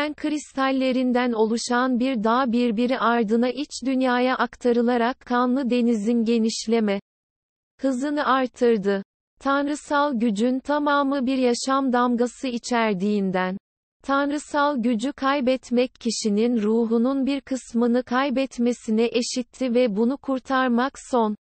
Hidrojen kristallerinden oluşan bir dağ birbiri ardına iç dünyaya aktarılarak kanlı denizin genişleme hızını artırdı. Tanrısal gücün tamamı bir yaşam damgası içerdiğinden Tanrısal gücü kaybetmek kişinin ruhunun bir kısmını kaybetmesine eşitti ve bunu kurtarmak son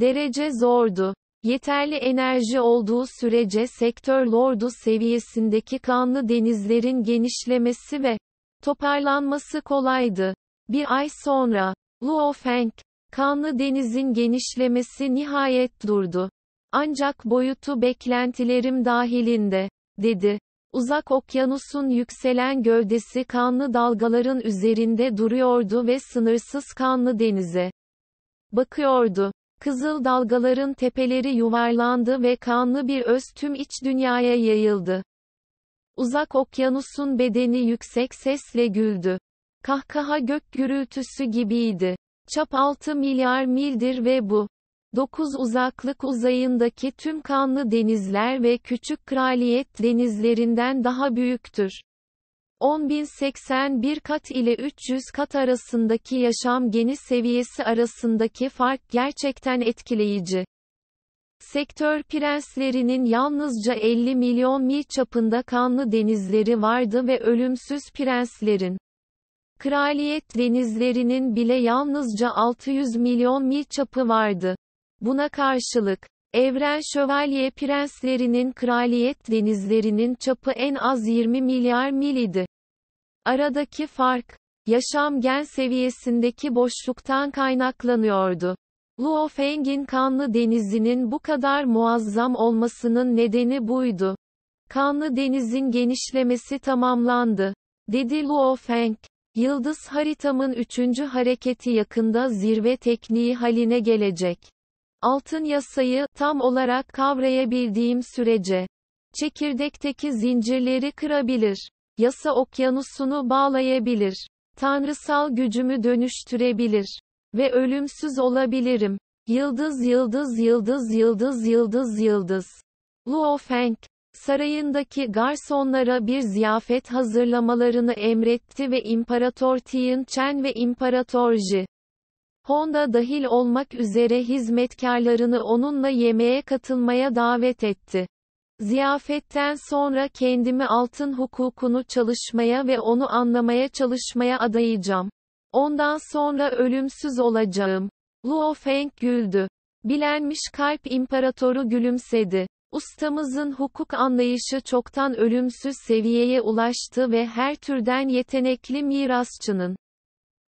derece zordu. Yeterli enerji olduğu sürece sektör lordu seviyesindeki kanlı denizlerin genişlemesi ve toparlanması kolaydı. Bir ay sonra, Luofeng, kanlı denizin genişlemesi nihayet durdu. Ancak boyutu beklentilerim dahilinde, dedi. Uzak okyanusun yükselen gövdesi kanlı dalgaların üzerinde duruyordu ve sınırsız kanlı denize bakıyordu. Kızıl dalgaların tepeleri yuvarlandı ve kanlı bir öz tüm iç dünyaya yayıldı. Uzak okyanusun bedeni yüksek sesle güldü. Kahkaha gök gürültüsü gibiydi. Çap 6 milyar mildir ve bu 9 uzaklık uzayındaki tüm kanlı denizler ve küçük kraliyet denizlerinden daha büyüktür. 10.081 kat ile 300 kat arasındaki yaşam geni seviyesi arasındaki fark gerçekten etkileyici. Sektör prenslerinin yalnızca 50 milyon mil çapında kanlı denizleri vardı ve ölümsüz prenslerin kraliyet denizlerinin bile yalnızca 600 milyon mil çapı vardı. Buna karşılık Evren şövalye prenslerinin kraliyet denizlerinin çapı en az 20 milyar mil idi. Aradaki fark, yaşam gen seviyesindeki boşluktan kaynaklanıyordu. Luo Feng'in kanlı denizinin bu kadar muazzam olmasının nedeni buydu. Kanlı denizin genişlemesi tamamlandı. Dedi Luo Feng. Yıldız haritamın üçüncü hareketi yakında zirve tekniği haline gelecek. Altın yasayı, tam olarak kavrayabildiğim sürece, çekirdekteki zincirleri kırabilir. Yasa okyanusunu bağlayabilir. Tanrısal gücümü dönüştürebilir. Ve ölümsüz olabilirim. Yıldız yıldız yıldız yıldız yıldız yıldız. Luo Feng, sarayındaki garsonlara bir ziyafet hazırlamalarını emretti ve İmparator Tian Chen ve İmparator Ji, Honda dahil olmak üzere hizmetkarlarını onunla yemeğe katılmaya davet etti. Ziyafetten sonra kendimi altın hukukunu çalışmaya ve onu anlamaya çalışmaya adayacağım. Ondan sonra ölümsüz olacağım. Luo Feng güldü. Bilenmiş kalp imparatoru gülümsedi. Ustamızın hukuk anlayışı çoktan ölümsüz seviyeye ulaştı ve her türden yetenekli mirasçının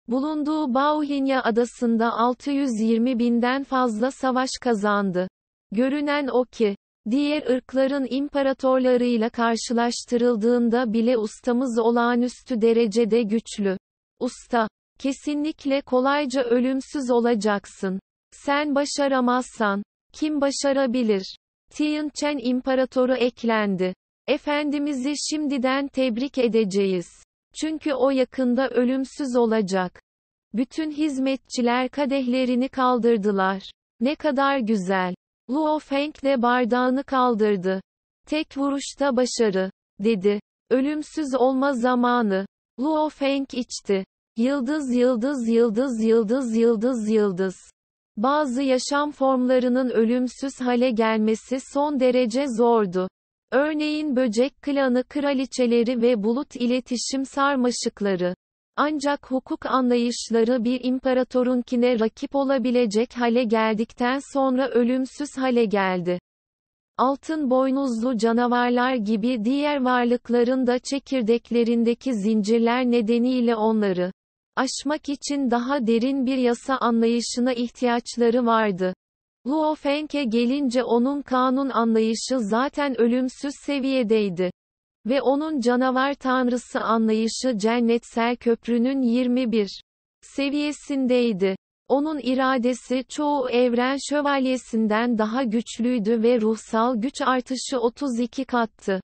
Bulunduğu Bauhinya adasında 620 binden fazla savaş kazandı. Görünen o ki, diğer ırkların imparatorlarıyla karşılaştırıldığında bile ustamız olağanüstü derecede güçlü. Usta, kesinlikle kolayca ölümsüz olacaksın. Sen başaramazsan, kim başarabilir? Tian Chen imparatoru eklendi. Efendimizi şimdiden tebrik edeceğiz. Çünkü o yakında ölümsüz olacak. Bütün hizmetçiler kadehlerini kaldırdılar. Ne kadar güzel. Luo Feng de bardağını kaldırdı. Tek vuruşta başarı, dedi. Ölümsüz olma zamanı. Luo Feng içti. Yıldız yıldız yıldız yıldız yıldız yıldız. Bazı yaşam formlarının ölümsüz hale gelmesi son derece zordu. Örneğin böcek klanı kraliçeleri ve bulut iletişim sarmaşıkları. Ancak hukuk anlayışları bir imparatorunkine rakip olabilecek hale geldikten sonra ölümsüz hale geldi. Altın boynuzlu canavarlar gibi diğer varlıkların da çekirdeklerindeki zincirler nedeniyle onları aşmak için daha derin bir yasa anlayışına ihtiyaçları vardı. Luo Feng'e gelince onun kanun anlayışı zaten ölümsüz seviyedeydi. Ve onun canavar tanrısı anlayışı cennetsel köprünün 21 seviyesindeydi. Onun iradesi çoğu evren şövalyesinden daha güçlüydü ve ruhsal güç artışı 32 kattı.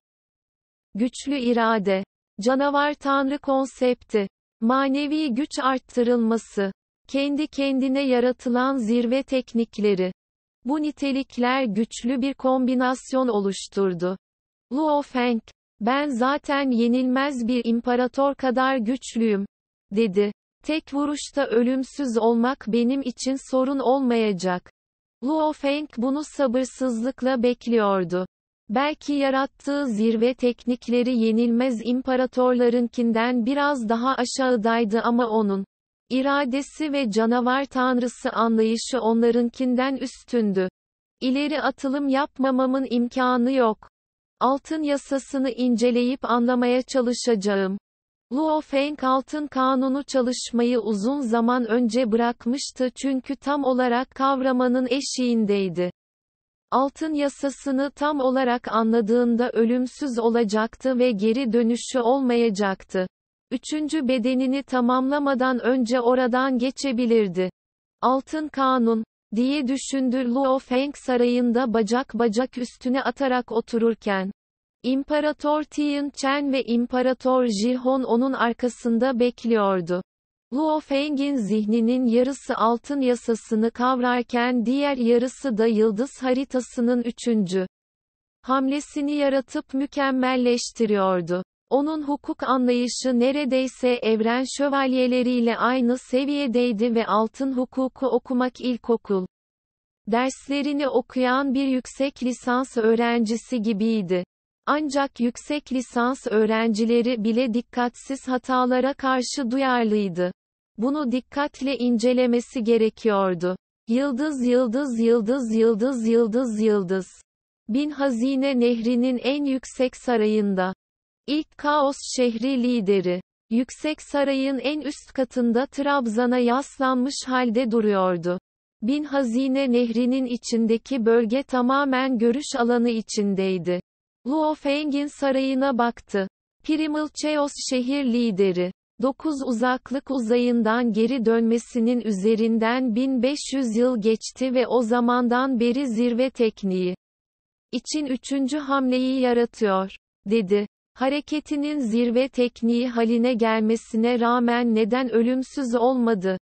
Güçlü irade, canavar tanrı konsepti, manevi güç arttırılması, kendi kendine yaratılan zirve teknikleri bu nitelikler güçlü bir kombinasyon oluşturdu. Luo Feng, ben zaten yenilmez bir imparator kadar güçlüyüm, dedi. Tek vuruşta ölümsüz olmak benim için sorun olmayacak. Luo Feng bunu sabırsızlıkla bekliyordu. Belki yarattığı zirve teknikleri yenilmez imparatorlarınkinden biraz daha aşağıdaydı ama onun İradesi ve canavar tanrısı anlayışı onlarınkinden üstündü. İleri atılım yapmamamın imkanı yok. Altın yasasını inceleyip anlamaya çalışacağım. Luo Feng altın kanunu çalışmayı uzun zaman önce bırakmıştı çünkü tam olarak kavramanın eşiğindeydi. Altın yasasını tam olarak anladığında ölümsüz olacaktı ve geri dönüşü olmayacaktı. Üçüncü bedenini tamamlamadan önce oradan geçebilirdi. Altın Kanun, diye düşündü Luo Feng sarayında bacak bacak üstüne atarak otururken. İmparator Tian Chen ve İmparator Ji Hon onun arkasında bekliyordu. Luo Feng'in zihninin yarısı altın yasasını kavrarken diğer yarısı da yıldız haritasının üçüncü hamlesini yaratıp mükemmelleştiriyordu. Onun hukuk anlayışı neredeyse evren şövalyeleriyle aynı seviyedeydi ve altın hukuku okumak ilkokul derslerini okuyan bir yüksek lisans öğrencisi gibiydi. Ancak yüksek lisans öğrencileri bile dikkatsiz hatalara karşı duyarlıydı. Bunu dikkatle incelemesi gerekiyordu. Yıldız yıldız yıldız yıldız yıldız yıldız. Bin Hazine Nehri'nin en yüksek sarayında İlk Kaos şehri lideri. Yüksek sarayın en üst katında Trabzan'a yaslanmış halde duruyordu. Bin Hazine Nehri'nin içindeki bölge tamamen görüş alanı içindeydi. Luo Feng'in sarayına baktı. Primal Chaos şehir lideri. 9 uzaklık uzayından geri dönmesinin üzerinden 1500 yıl geçti ve o zamandan beri zirve tekniği için üçüncü hamleyi yaratıyor, dedi. Hareketinin zirve tekniği haline gelmesine rağmen neden ölümsüz olmadı?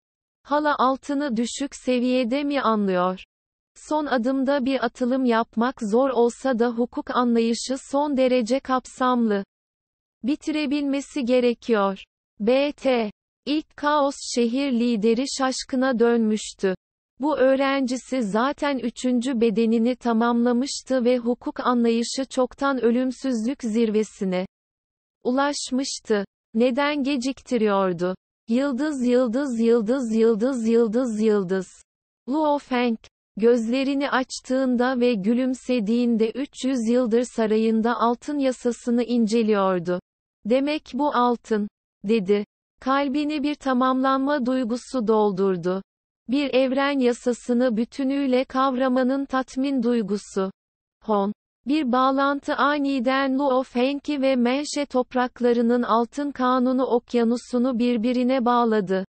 Hala altını düşük seviyede mi anlıyor? Son adımda bir atılım yapmak zor olsa da hukuk anlayışı son derece kapsamlı. Bitirebilmesi gerekiyor. BT İlk kaos şehir lideri şaşkına dönmüştü. Bu öğrencisi zaten üçüncü bedenini tamamlamıştı ve hukuk anlayışı çoktan ölümsüzlük zirvesine ulaşmıştı. Neden geciktiriyordu? Yıldız yıldız yıldız yıldız yıldız yıldız. Luo Feng, gözlerini açtığında ve gülümsediğinde 300 yıldır sarayında altın yasasını inceliyordu. Demek bu altın, dedi. Kalbini bir tamamlanma duygusu doldurdu bir evren yasasını bütünüyle kavramanın tatmin duygusu. Hon. Bir bağlantı aniden Luofenki ve Menşe topraklarının altın kanunu okyanusunu birbirine bağladı.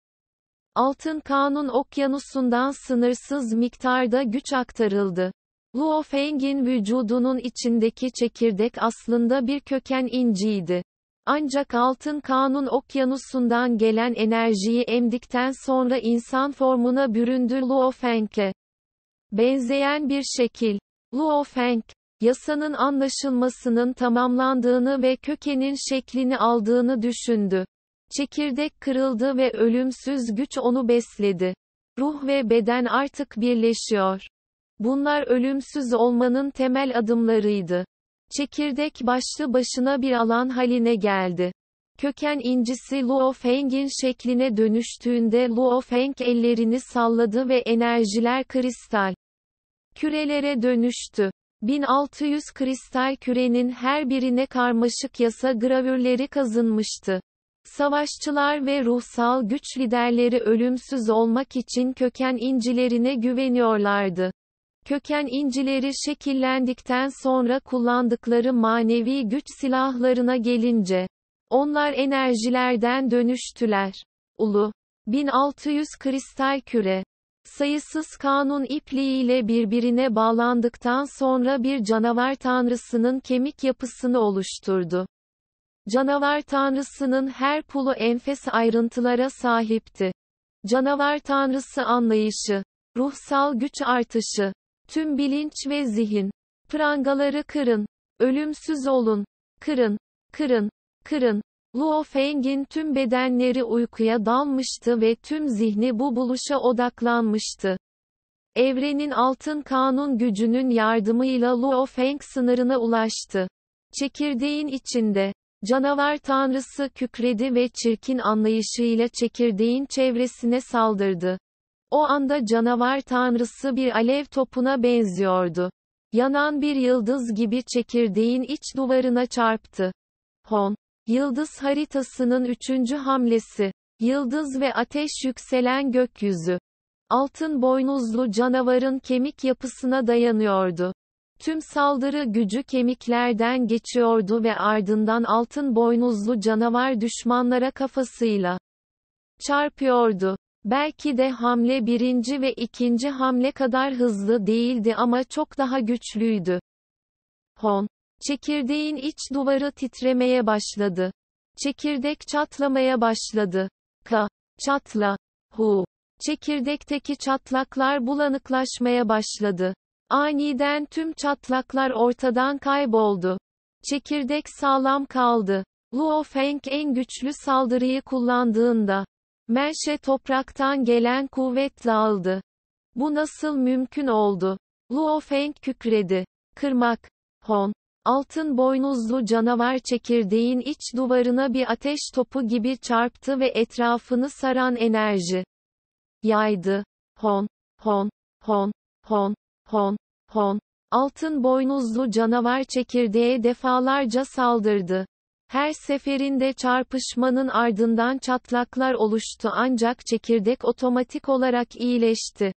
Altın kanun okyanusundan sınırsız miktarda güç aktarıldı. Luo Feng'in vücudunun içindeki çekirdek aslında bir köken inciydi. Ancak altın kanun okyanusundan gelen enerjiyi emdikten sonra insan formuna büründü Luo Feng'e. Benzeyen bir şekil. Luo Feng, yasanın anlaşılmasının tamamlandığını ve kökenin şeklini aldığını düşündü. Çekirdek kırıldı ve ölümsüz güç onu besledi. Ruh ve beden artık birleşiyor. Bunlar ölümsüz olmanın temel adımlarıydı. Çekirdek başlı başına bir alan haline geldi. Köken incisi Luofeng'in şekline dönüştüğünde Luofeng ellerini salladı ve enerjiler kristal kürelere dönüştü. 1600 kristal kürenin her birine karmaşık yasa gravürleri kazınmıştı. Savaşçılar ve ruhsal güç liderleri ölümsüz olmak için köken incilerine güveniyorlardı. Köken incileri şekillendikten sonra kullandıkları manevi güç silahlarına gelince, onlar enerjilerden dönüştüler. Ulu. 1600 kristal küre. Sayısız kanun ipliğiyle birbirine bağlandıktan sonra bir canavar tanrısının kemik yapısını oluşturdu. Canavar tanrısının her pulu enfes ayrıntılara sahipti. Canavar tanrısı anlayışı, ruhsal güç artışı, Tüm bilinç ve zihin. Prangaları kırın. Ölümsüz olun. Kırın. Kırın. Kırın. Luo Feng'in tüm bedenleri uykuya dalmıştı ve tüm zihni bu buluşa odaklanmıştı. Evrenin altın kanun gücünün yardımıyla Luo Feng sınırına ulaştı. Çekirdeğin içinde, canavar tanrısı kükredi ve çirkin anlayışıyla çekirdeğin çevresine saldırdı. O anda canavar tanrısı bir alev topuna benziyordu. Yanan bir yıldız gibi çekirdeğin iç duvarına çarptı. Hon. Yıldız haritasının üçüncü hamlesi. Yıldız ve ateş yükselen gökyüzü. Altın boynuzlu canavarın kemik yapısına dayanıyordu. Tüm saldırı gücü kemiklerden geçiyordu ve ardından altın boynuzlu canavar düşmanlara kafasıyla çarpıyordu. Belki de hamle birinci ve ikinci hamle kadar hızlı değildi ama çok daha güçlüydü. Hon. Çekirdeğin iç duvarı titremeye başladı. Çekirdek çatlamaya başladı. Ka. Çatla. Hu. Çekirdekteki çatlaklar bulanıklaşmaya başladı. Aniden tüm çatlaklar ortadan kayboldu. Çekirdek sağlam kaldı. Luo Feng en güçlü saldırıyı kullandığında, Menşe topraktan gelen kuvvetle aldı. Bu nasıl mümkün oldu? Luo Feng kükredi. Kırmak. Hon. Altın boynuzlu canavar çekirdeğin iç duvarına bir ateş topu gibi çarptı ve etrafını saran enerji yaydı. Hon, hon, hon, hon, hon, hon. Altın boynuzlu canavar çekirdeğe defalarca saldırdı. Her seferinde çarpışmanın ardından çatlaklar oluştu ancak çekirdek otomatik olarak iyileşti.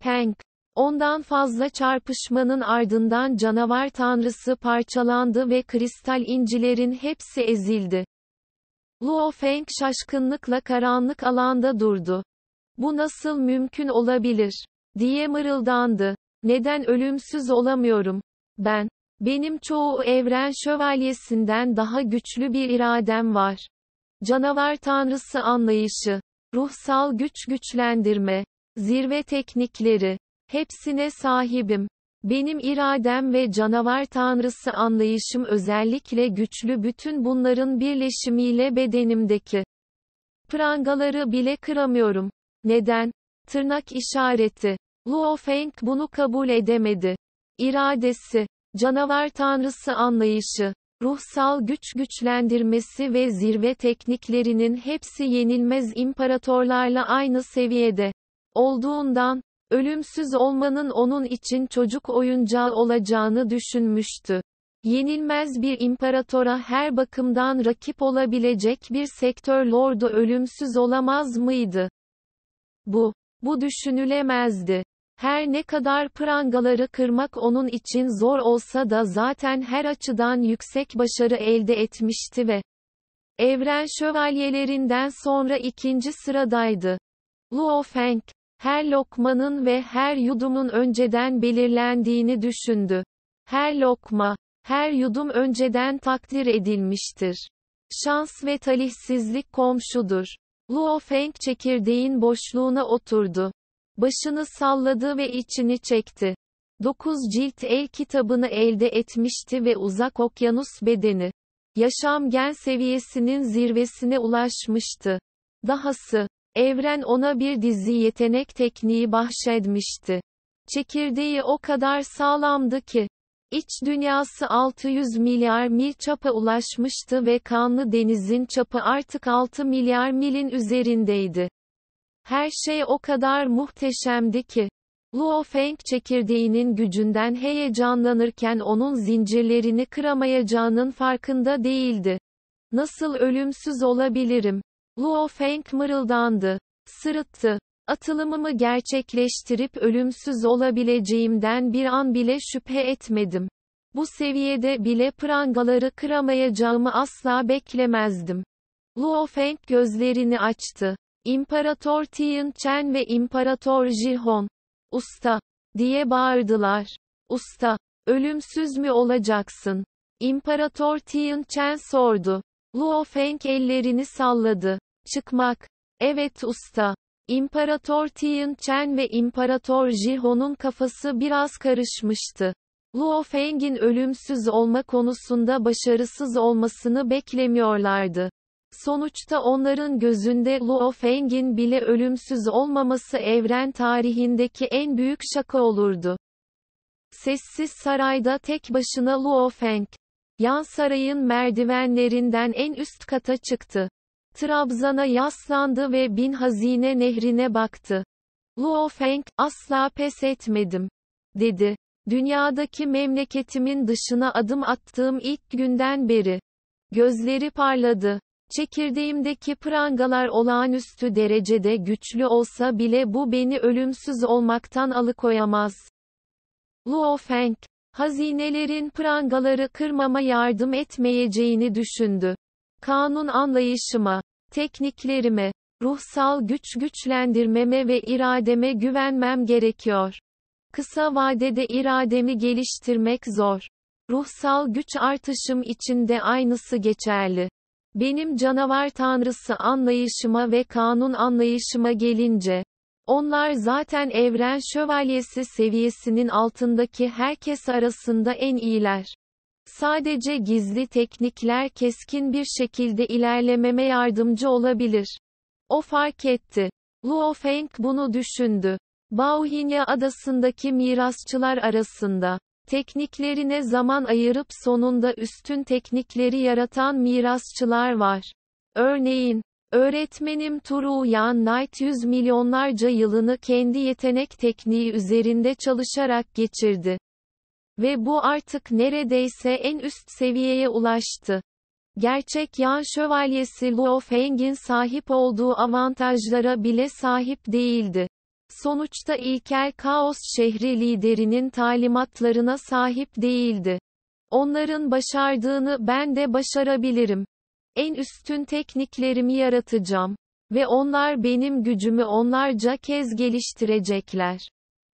Peng, Ondan fazla çarpışmanın ardından canavar tanrısı parçalandı ve kristal incilerin hepsi ezildi. Luo Feng şaşkınlıkla karanlık alanda durdu. Bu nasıl mümkün olabilir? diye mırıldandı. Neden ölümsüz olamıyorum? Ben, benim çoğu evren şövalyesinden daha güçlü bir iradem var. Canavar tanrısı anlayışı, ruhsal güç güçlendirme, zirve teknikleri, hepsine sahibim. Benim iradem ve canavar tanrısı anlayışım özellikle güçlü bütün bunların birleşimiyle bedenimdeki prangaları bile kıramıyorum. Neden? Tırnak işareti. Luo Feng bunu kabul edemedi. İradesi Canavar tanrısı anlayışı, ruhsal güç güçlendirmesi ve zirve tekniklerinin hepsi yenilmez imparatorlarla aynı seviyede olduğundan, ölümsüz olmanın onun için çocuk oyuncağı olacağını düşünmüştü. Yenilmez bir imparatora her bakımdan rakip olabilecek bir sektör lordu ölümsüz olamaz mıydı? Bu, bu düşünülemezdi. Her ne kadar prangaları kırmak onun için zor olsa da zaten her açıdan yüksek başarı elde etmişti ve Evren şövalyelerinden sonra ikinci sıradaydı. Luo Feng, her lokmanın ve her yudumun önceden belirlendiğini düşündü. Her lokma, her yudum önceden takdir edilmiştir. Şans ve talihsizlik komşudur. Luo Feng çekirdeğin boşluğuna oturdu. Başını salladı ve içini çekti. 9 cilt el kitabını elde etmişti ve uzak okyanus bedeni. Yaşam gen seviyesinin zirvesine ulaşmıştı. Dahası, evren ona bir dizi yetenek tekniği bahşedmişti. Çekirdeği o kadar sağlamdı ki, iç dünyası 600 milyar mil çapa ulaşmıştı ve kanlı denizin çapı artık 6 milyar milin üzerindeydi. Her şey o kadar muhteşemdi ki. Luo Feng çekirdeğinin gücünden heyecanlanırken onun zincirlerini kıramayacağının farkında değildi. Nasıl ölümsüz olabilirim? Luo Feng mırıldandı. Sırıttı. Atılımımı gerçekleştirip ölümsüz olabileceğimden bir an bile şüphe etmedim. Bu seviyede bile prangaları kıramayacağımı asla beklemezdim. Luo Feng gözlerini açtı. İmparator Tian Chen ve İmparator Ji Hon. Usta! diye bağırdılar. Usta! Ölümsüz mü olacaksın? İmparator Tian Chen sordu. Luo Feng ellerini salladı. Çıkmak. Evet usta. İmparator Tian Chen ve İmparator Ji Hon'un kafası biraz karışmıştı. Luo Feng'in ölümsüz olma konusunda başarısız olmasını beklemiyorlardı. Sonuçta onların gözünde Luo Feng'in bile ölümsüz olmaması evren tarihindeki en büyük şaka olurdu. Sessiz sarayda tek başına Luo Feng, yan sarayın merdivenlerinden en üst kata çıktı. Trabzan'a yaslandı ve bin hazine nehrine baktı. Luo Feng, asla pes etmedim, dedi. Dünyadaki memleketimin dışına adım attığım ilk günden beri. Gözleri parladı. Çekirdeğimdeki prangalar olağanüstü derecede güçlü olsa bile bu beni ölümsüz olmaktan alıkoyamaz. Luo Feng, hazinelerin prangaları kırmama yardım etmeyeceğini düşündü. Kanun anlayışıma, tekniklerime, ruhsal güç güçlendirmeme ve irademe güvenmem gerekiyor. Kısa vadede irademi geliştirmek zor. Ruhsal güç artışım için de aynısı geçerli. Benim canavar tanrısı anlayışıma ve kanun anlayışıma gelince, onlar zaten evren şövalyesi seviyesinin altındaki herkes arasında en iyiler. Sadece gizli teknikler keskin bir şekilde ilerlememe yardımcı olabilir. O fark etti. Luo Feng bunu düşündü. Baohinya adasındaki mirasçılar arasında Tekniklerine zaman ayırıp sonunda üstün teknikleri yaratan mirasçılar var. Örneğin, öğretmenim Turu Yan Knight yüz milyonlarca yılını kendi yetenek tekniği üzerinde çalışarak geçirdi. Ve bu artık neredeyse en üst seviyeye ulaştı. Gerçek Yan Şövalyesi Luo Feng'in sahip olduğu avantajlara bile sahip değildi. Sonuçta ilkel kaos şehri liderinin talimatlarına sahip değildi. Onların başardığını ben de başarabilirim. En üstün tekniklerimi yaratacağım ve onlar benim gücümü onlarca kez geliştirecekler.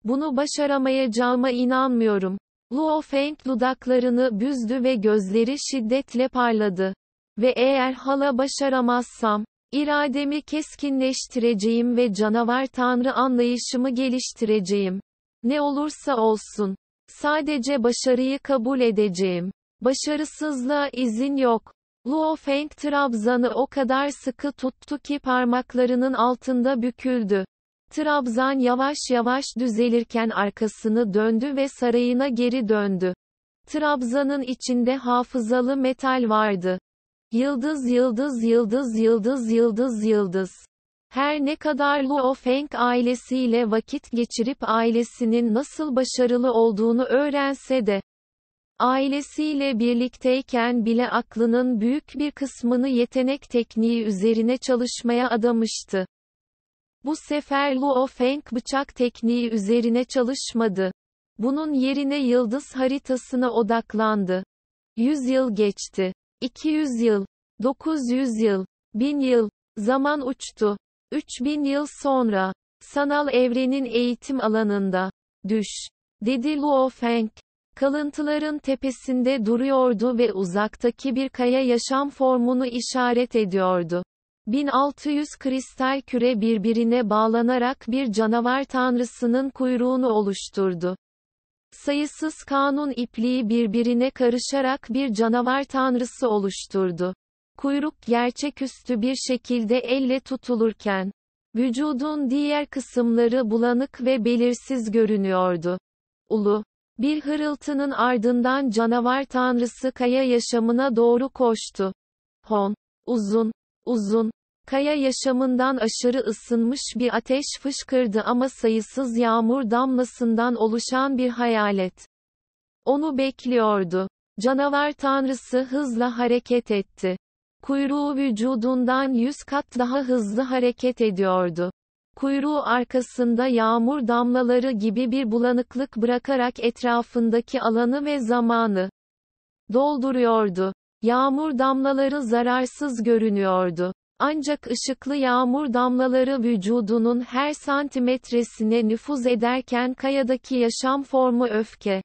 Bunu başaramayacağıma inanmıyorum. Luo Feng dudaklarını büzdü ve gözleri şiddetle parladı. Ve eğer hala başaramazsam, İrademi keskinleştireceğim ve canavar tanrı anlayışımı geliştireceğim. Ne olursa olsun. Sadece başarıyı kabul edeceğim. Başarısızlığa izin yok. Luo Feng Trabzan'ı o kadar sıkı tuttu ki parmaklarının altında büküldü. Trabzan yavaş yavaş düzelirken arkasını döndü ve sarayına geri döndü. Trabzan'ın içinde hafızalı metal vardı. Yıldız yıldız yıldız yıldız yıldız yıldız. Her ne kadar Luo Feng ailesiyle vakit geçirip ailesinin nasıl başarılı olduğunu öğrense de, ailesiyle birlikteyken bile aklının büyük bir kısmını yetenek tekniği üzerine çalışmaya adamıştı. Bu sefer Luo Feng bıçak tekniği üzerine çalışmadı. Bunun yerine yıldız haritasına odaklandı. Yüz yıl geçti. 200 yıl, 900 yıl, 1000 yıl, zaman uçtu. 3000 yıl sonra, sanal evrenin eğitim alanında, düş, dedi Luo Feng. Kalıntıların tepesinde duruyordu ve uzaktaki bir kaya yaşam formunu işaret ediyordu. 1600 kristal küre birbirine bağlanarak bir canavar tanrısının kuyruğunu oluşturdu sayısız kanun ipliği birbirine karışarak bir canavar tanrısı oluşturdu. Kuyruk gerçeküstü bir şekilde elle tutulurken, vücudun diğer kısımları bulanık ve belirsiz görünüyordu. Ulu, bir hırıltının ardından canavar tanrısı kaya yaşamına doğru koştu. Hon, uzun, uzun, Kaya yaşamından aşırı ısınmış bir ateş fışkırdı ama sayısız yağmur damlasından oluşan bir hayalet. Onu bekliyordu. Canavar tanrısı hızla hareket etti. Kuyruğu vücudundan yüz kat daha hızlı hareket ediyordu. Kuyruğu arkasında yağmur damlaları gibi bir bulanıklık bırakarak etrafındaki alanı ve zamanı dolduruyordu. Yağmur damlaları zararsız görünüyordu. Ancak ışıklı yağmur damlaları vücudunun her santimetresine nüfuz ederken kayadaki yaşam formu öfke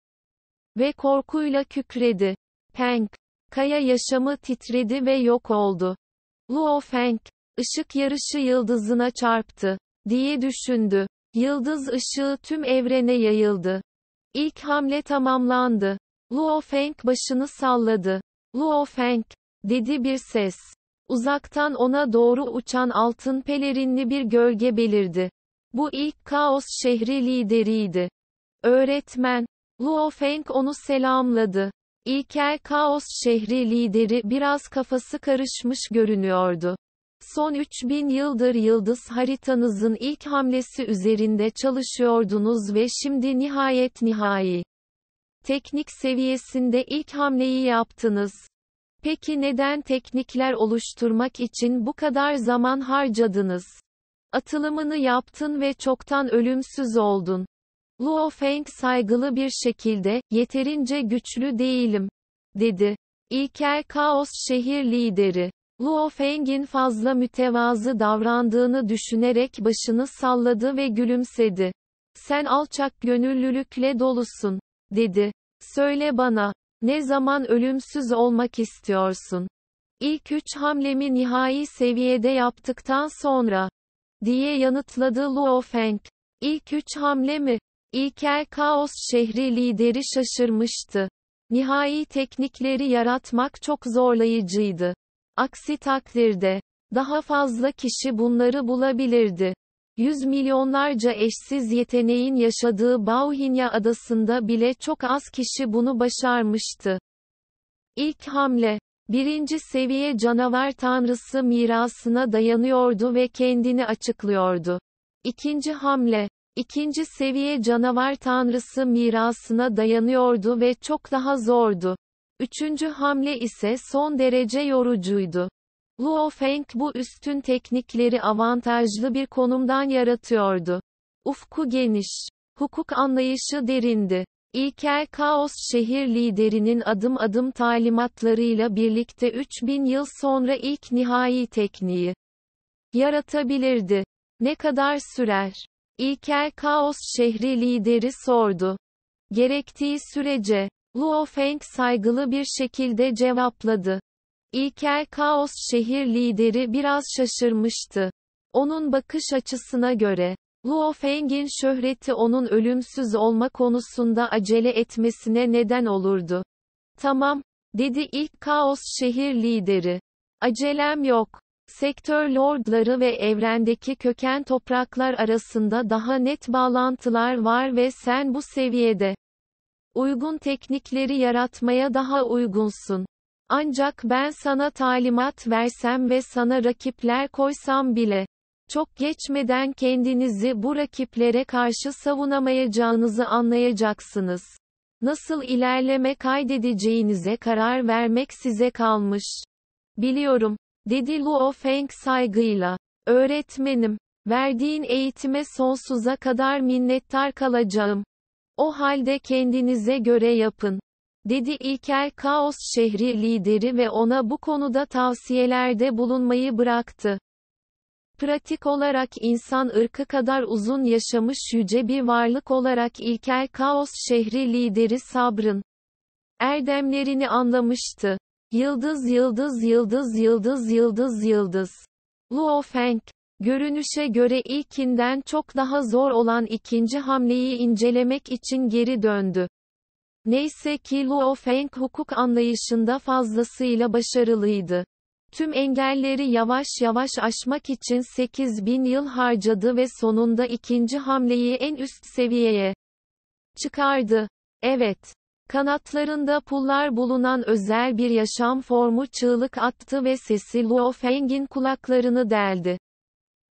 ve korkuyla kükredi. Peng. Kaya yaşamı titredi ve yok oldu. Luo Feng, ışık yarışı yıldızına çarptı, diye düşündü. Yıldız ışığı tüm evrene yayıldı. İlk hamle tamamlandı. Luo Feng başını salladı. Luo Feng, dedi bir ses. Uzaktan ona doğru uçan altın pelerinli bir gölge belirdi. Bu ilk kaos şehri lideriydi. Öğretmen, Luo Feng onu selamladı. İlkel kaos şehri lideri biraz kafası karışmış görünüyordu. Son 3000 yıldır yıldız haritanızın ilk hamlesi üzerinde çalışıyordunuz ve şimdi nihayet nihai teknik seviyesinde ilk hamleyi yaptınız. Peki neden teknikler oluşturmak için bu kadar zaman harcadınız? Atılımını yaptın ve çoktan ölümsüz oldun. Luo Feng saygılı bir şekilde, yeterince güçlü değilim, dedi. İlker Kaos şehir lideri. Luo Feng'in fazla mütevazı davrandığını düşünerek başını salladı ve gülümsedi. Sen alçak gönüllülükle dolusun, dedi. Söyle bana, ne zaman ölümsüz olmak istiyorsun? İlk üç hamlemi nihai seviyede yaptıktan sonra, diye yanıtladı Luo Feng. İlk üç hamle mi? İlkel kaos şehri lideri şaşırmıştı. Nihai teknikleri yaratmak çok zorlayıcıydı. Aksi takdirde, daha fazla kişi bunları bulabilirdi. Yüz milyonlarca eşsiz yeteneğin yaşadığı Bauhinya adasında bile çok az kişi bunu başarmıştı. İlk hamle Birinci seviye canavar tanrısı mirasına dayanıyordu ve kendini açıklıyordu. İkinci hamle ikinci seviye canavar tanrısı mirasına dayanıyordu ve çok daha zordu. Üçüncü hamle ise son derece yorucuydu. Luo Feng bu üstün teknikleri avantajlı bir konumdan yaratıyordu. Ufku geniş. Hukuk anlayışı derindi. İlkel Kaos şehir liderinin adım adım talimatlarıyla birlikte 3000 yıl sonra ilk nihai tekniği yaratabilirdi. Ne kadar sürer? İlkel Kaos şehri lideri sordu. Gerektiği sürece, Luo Feng saygılı bir şekilde cevapladı. İlker Kaos şehir lideri biraz şaşırmıştı. Onun bakış açısına göre, Luo Feng'in şöhreti onun ölümsüz olma konusunda acele etmesine neden olurdu. Tamam, dedi ilk kaos şehir lideri. Acelem yok. Sektör lordları ve evrendeki köken topraklar arasında daha net bağlantılar var ve sen bu seviyede uygun teknikleri yaratmaya daha uygunsun. Ancak ben sana talimat versem ve sana rakipler koysam bile, çok geçmeden kendinizi bu rakiplere karşı savunamayacağınızı anlayacaksınız. Nasıl ilerleme kaydedeceğinize karar vermek size kalmış. Biliyorum, dedi Luo Feng saygıyla. Öğretmenim, verdiğin eğitime sonsuza kadar minnettar kalacağım. O halde kendinize göre yapın dedi İlker Kaos şehri lideri ve ona bu konuda tavsiyelerde bulunmayı bıraktı. Pratik olarak insan ırkı kadar uzun yaşamış yüce bir varlık olarak İlker Kaos şehri lideri sabrın erdemlerini anlamıştı. Yıldız yıldız yıldız yıldız yıldız yıldız. Luo Feng Görünüşe göre ilkinden çok daha zor olan ikinci hamleyi incelemek için geri döndü. Neyse ki Luo Feng hukuk anlayışında fazlasıyla başarılıydı. Tüm engelleri yavaş yavaş aşmak için 8 bin yıl harcadı ve sonunda ikinci hamleyi en üst seviyeye çıkardı. Evet. Kanatlarında pullar bulunan özel bir yaşam formu çığlık attı ve sesi Luo Feng'in kulaklarını deldi.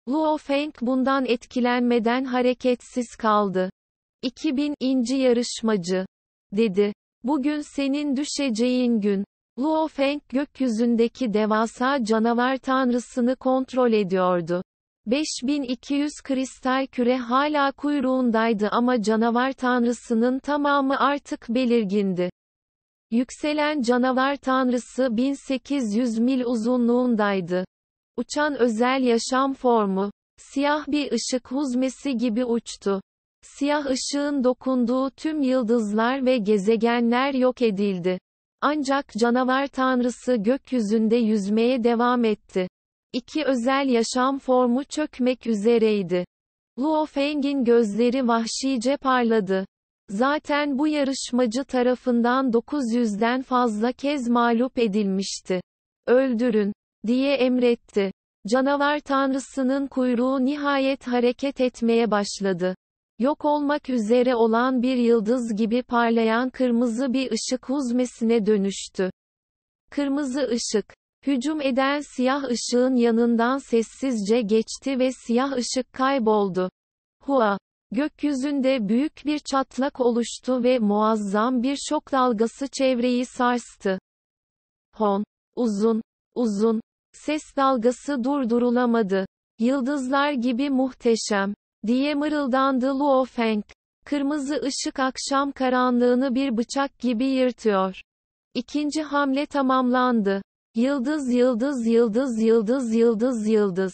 Luo Feng bundan etkilenmeden hareketsiz kaldı. 2000. yarışmacı dedi. Bugün senin düşeceğin gün. Luo Feng gökyüzündeki devasa canavar tanrısını kontrol ediyordu. 5200 kristal küre hala kuyruğundaydı ama canavar tanrısının tamamı artık belirgindi. Yükselen canavar tanrısı 1800 mil uzunluğundaydı. Uçan özel yaşam formu, siyah bir ışık huzmesi gibi uçtu. Siyah ışığın dokunduğu tüm yıldızlar ve gezegenler yok edildi. Ancak canavar tanrısı gökyüzünde yüzmeye devam etti. İki özel yaşam formu çökmek üzereydi. Luo Feng'in gözleri vahşice parladı. Zaten bu yarışmacı tarafından 900'den fazla kez mağlup edilmişti. Öldürün, diye emretti. Canavar tanrısının kuyruğu nihayet hareket etmeye başladı yok olmak üzere olan bir yıldız gibi parlayan kırmızı bir ışık huzmesine dönüştü. Kırmızı ışık, hücum eden siyah ışığın yanından sessizce geçti ve siyah ışık kayboldu. Hua, gökyüzünde büyük bir çatlak oluştu ve muazzam bir şok dalgası çevreyi sarstı. Hon, uzun, uzun, ses dalgası durdurulamadı. Yıldızlar gibi muhteşem diye mırıldandı Luo Feng. Kırmızı ışık akşam karanlığını bir bıçak gibi yırtıyor. İkinci hamle tamamlandı. Yıldız yıldız yıldız yıldız yıldız yıldız.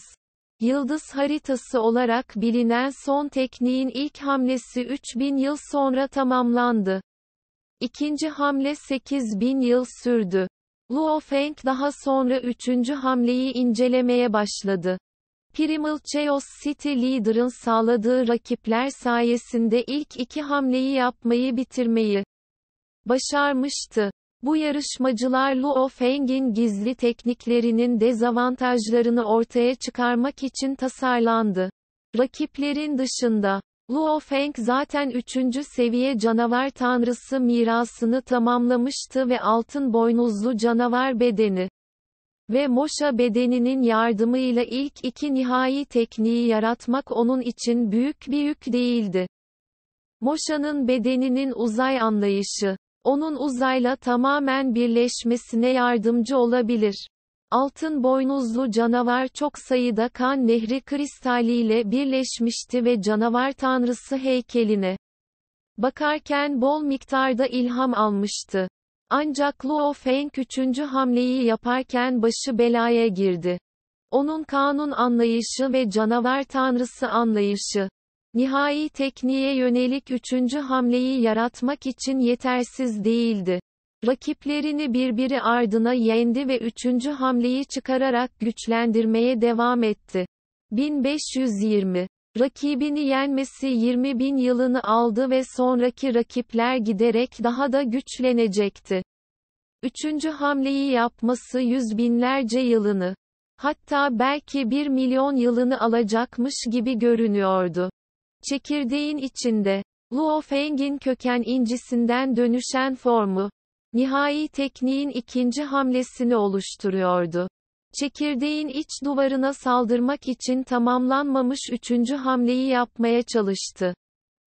Yıldız haritası olarak bilinen son tekniğin ilk hamlesi 3000 yıl sonra tamamlandı. İkinci hamle 8000 yıl sürdü. Luo Feng daha sonra üçüncü hamleyi incelemeye başladı. Primal Chaos City Leader'ın sağladığı rakipler sayesinde ilk iki hamleyi yapmayı bitirmeyi başarmıştı. Bu yarışmacılar Luo Feng'in gizli tekniklerinin dezavantajlarını ortaya çıkarmak için tasarlandı. Rakiplerin dışında, Luo Feng zaten 3. seviye canavar tanrısı mirasını tamamlamıştı ve altın boynuzlu canavar bedeni ve Moşa bedeninin yardımıyla ilk iki nihai tekniği yaratmak onun için büyük bir yük değildi. Moşa'nın bedeninin uzay anlayışı, onun uzayla tamamen birleşmesine yardımcı olabilir. Altın boynuzlu canavar çok sayıda kan nehri kristaliyle birleşmişti ve canavar tanrısı heykeline bakarken bol miktarda ilham almıştı. Ancak Luo Feng 3. hamleyi yaparken başı belaya girdi. Onun kanun anlayışı ve canavar tanrısı anlayışı, nihai tekniğe yönelik 3. hamleyi yaratmak için yetersiz değildi. Rakiplerini birbiri ardına yendi ve 3. hamleyi çıkararak güçlendirmeye devam etti. 1520 Rakibini yenmesi 20 bin yılını aldı ve sonraki rakipler giderek daha da güçlenecekti. Üçüncü hamleyi yapması yüz binlerce yılını, hatta belki bir milyon yılını alacakmış gibi görünüyordu. Çekirdeğin içinde, Luo Feng'in köken incisinden dönüşen formu, nihai tekniğin ikinci hamlesini oluşturuyordu. Çekirdeğin iç duvarına saldırmak için tamamlanmamış üçüncü hamleyi yapmaya çalıştı.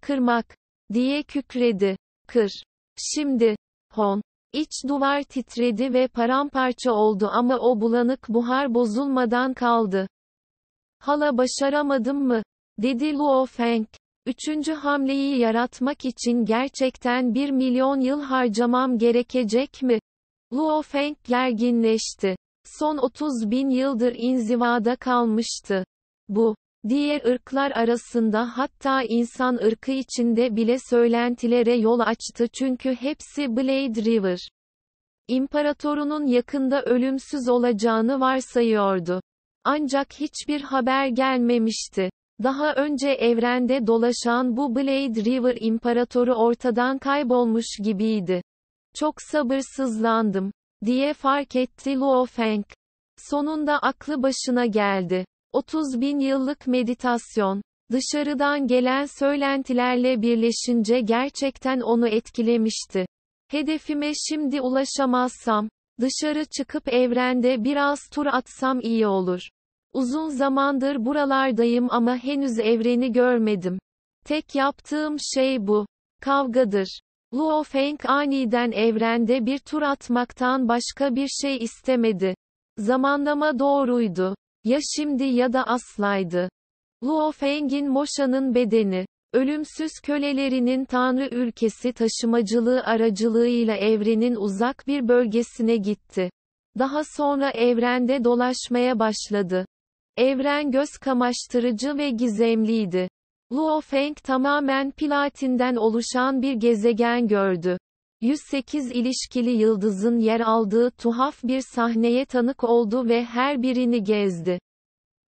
Kırmak, diye kükredi. Kır. Şimdi, hon. İç duvar titredi ve paramparça oldu ama o bulanık buhar bozulmadan kaldı. Hala başaramadım mı? dedi Luo Feng. Üçüncü hamleyi yaratmak için gerçekten bir milyon yıl harcamam gerekecek mi? Luo Feng gerginleşti son 30 bin yıldır inzivada kalmıştı. Bu, diğer ırklar arasında hatta insan ırkı içinde bile söylentilere yol açtı çünkü hepsi Blade River. İmparatorunun yakında ölümsüz olacağını varsayıyordu. Ancak hiçbir haber gelmemişti. Daha önce evrende dolaşan bu Blade River imparatoru ortadan kaybolmuş gibiydi. Çok sabırsızlandım diye fark etti Luo Feng. Sonunda aklı başına geldi. 30 bin yıllık meditasyon, dışarıdan gelen söylentilerle birleşince gerçekten onu etkilemişti. Hedefime şimdi ulaşamazsam, dışarı çıkıp evrende biraz tur atsam iyi olur. Uzun zamandır buralardayım ama henüz evreni görmedim. Tek yaptığım şey bu. Kavgadır. Luo Feng aniden evrende bir tur atmaktan başka bir şey istemedi. Zamanlama doğruydu. Ya şimdi ya da aslaydı. Luo Feng'in Moşa'nın bedeni, ölümsüz kölelerinin Tanrı ülkesi taşımacılığı aracılığıyla evrenin uzak bir bölgesine gitti. Daha sonra evrende dolaşmaya başladı. Evren göz kamaştırıcı ve gizemliydi. Luo Feng tamamen platinden oluşan bir gezegen gördü. 108 ilişkili yıldızın yer aldığı tuhaf bir sahneye tanık oldu ve her birini gezdi.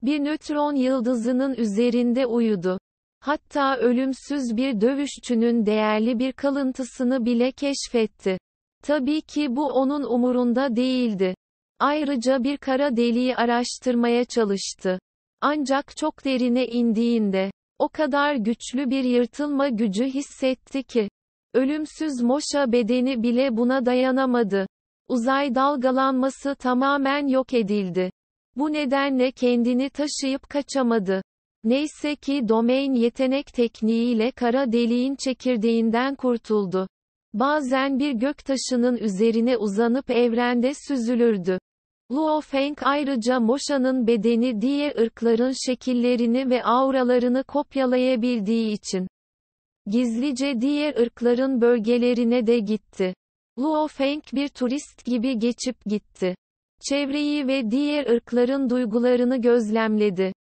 Bir nötron yıldızının üzerinde uyudu. Hatta ölümsüz bir dövüşçünün değerli bir kalıntısını bile keşfetti. Tabii ki bu onun umurunda değildi. Ayrıca bir kara deliği araştırmaya çalıştı. Ancak çok derine indiğinde o kadar güçlü bir yırtılma gücü hissetti ki. Ölümsüz Moşa bedeni bile buna dayanamadı. Uzay dalgalanması tamamen yok edildi. Bu nedenle kendini taşıyıp kaçamadı. Neyse ki domain yetenek tekniğiyle kara deliğin çekirdeğinden kurtuldu. Bazen bir göktaşının üzerine uzanıp evrende süzülürdü. Luo Feng ayrıca Moşa'nın bedeni diye ırkların şekillerini ve auralarını kopyalayabildiği için gizlice diğer ırkların bölgelerine de gitti. Luo Feng bir turist gibi geçip gitti. Çevreyi ve diğer ırkların duygularını gözlemledi.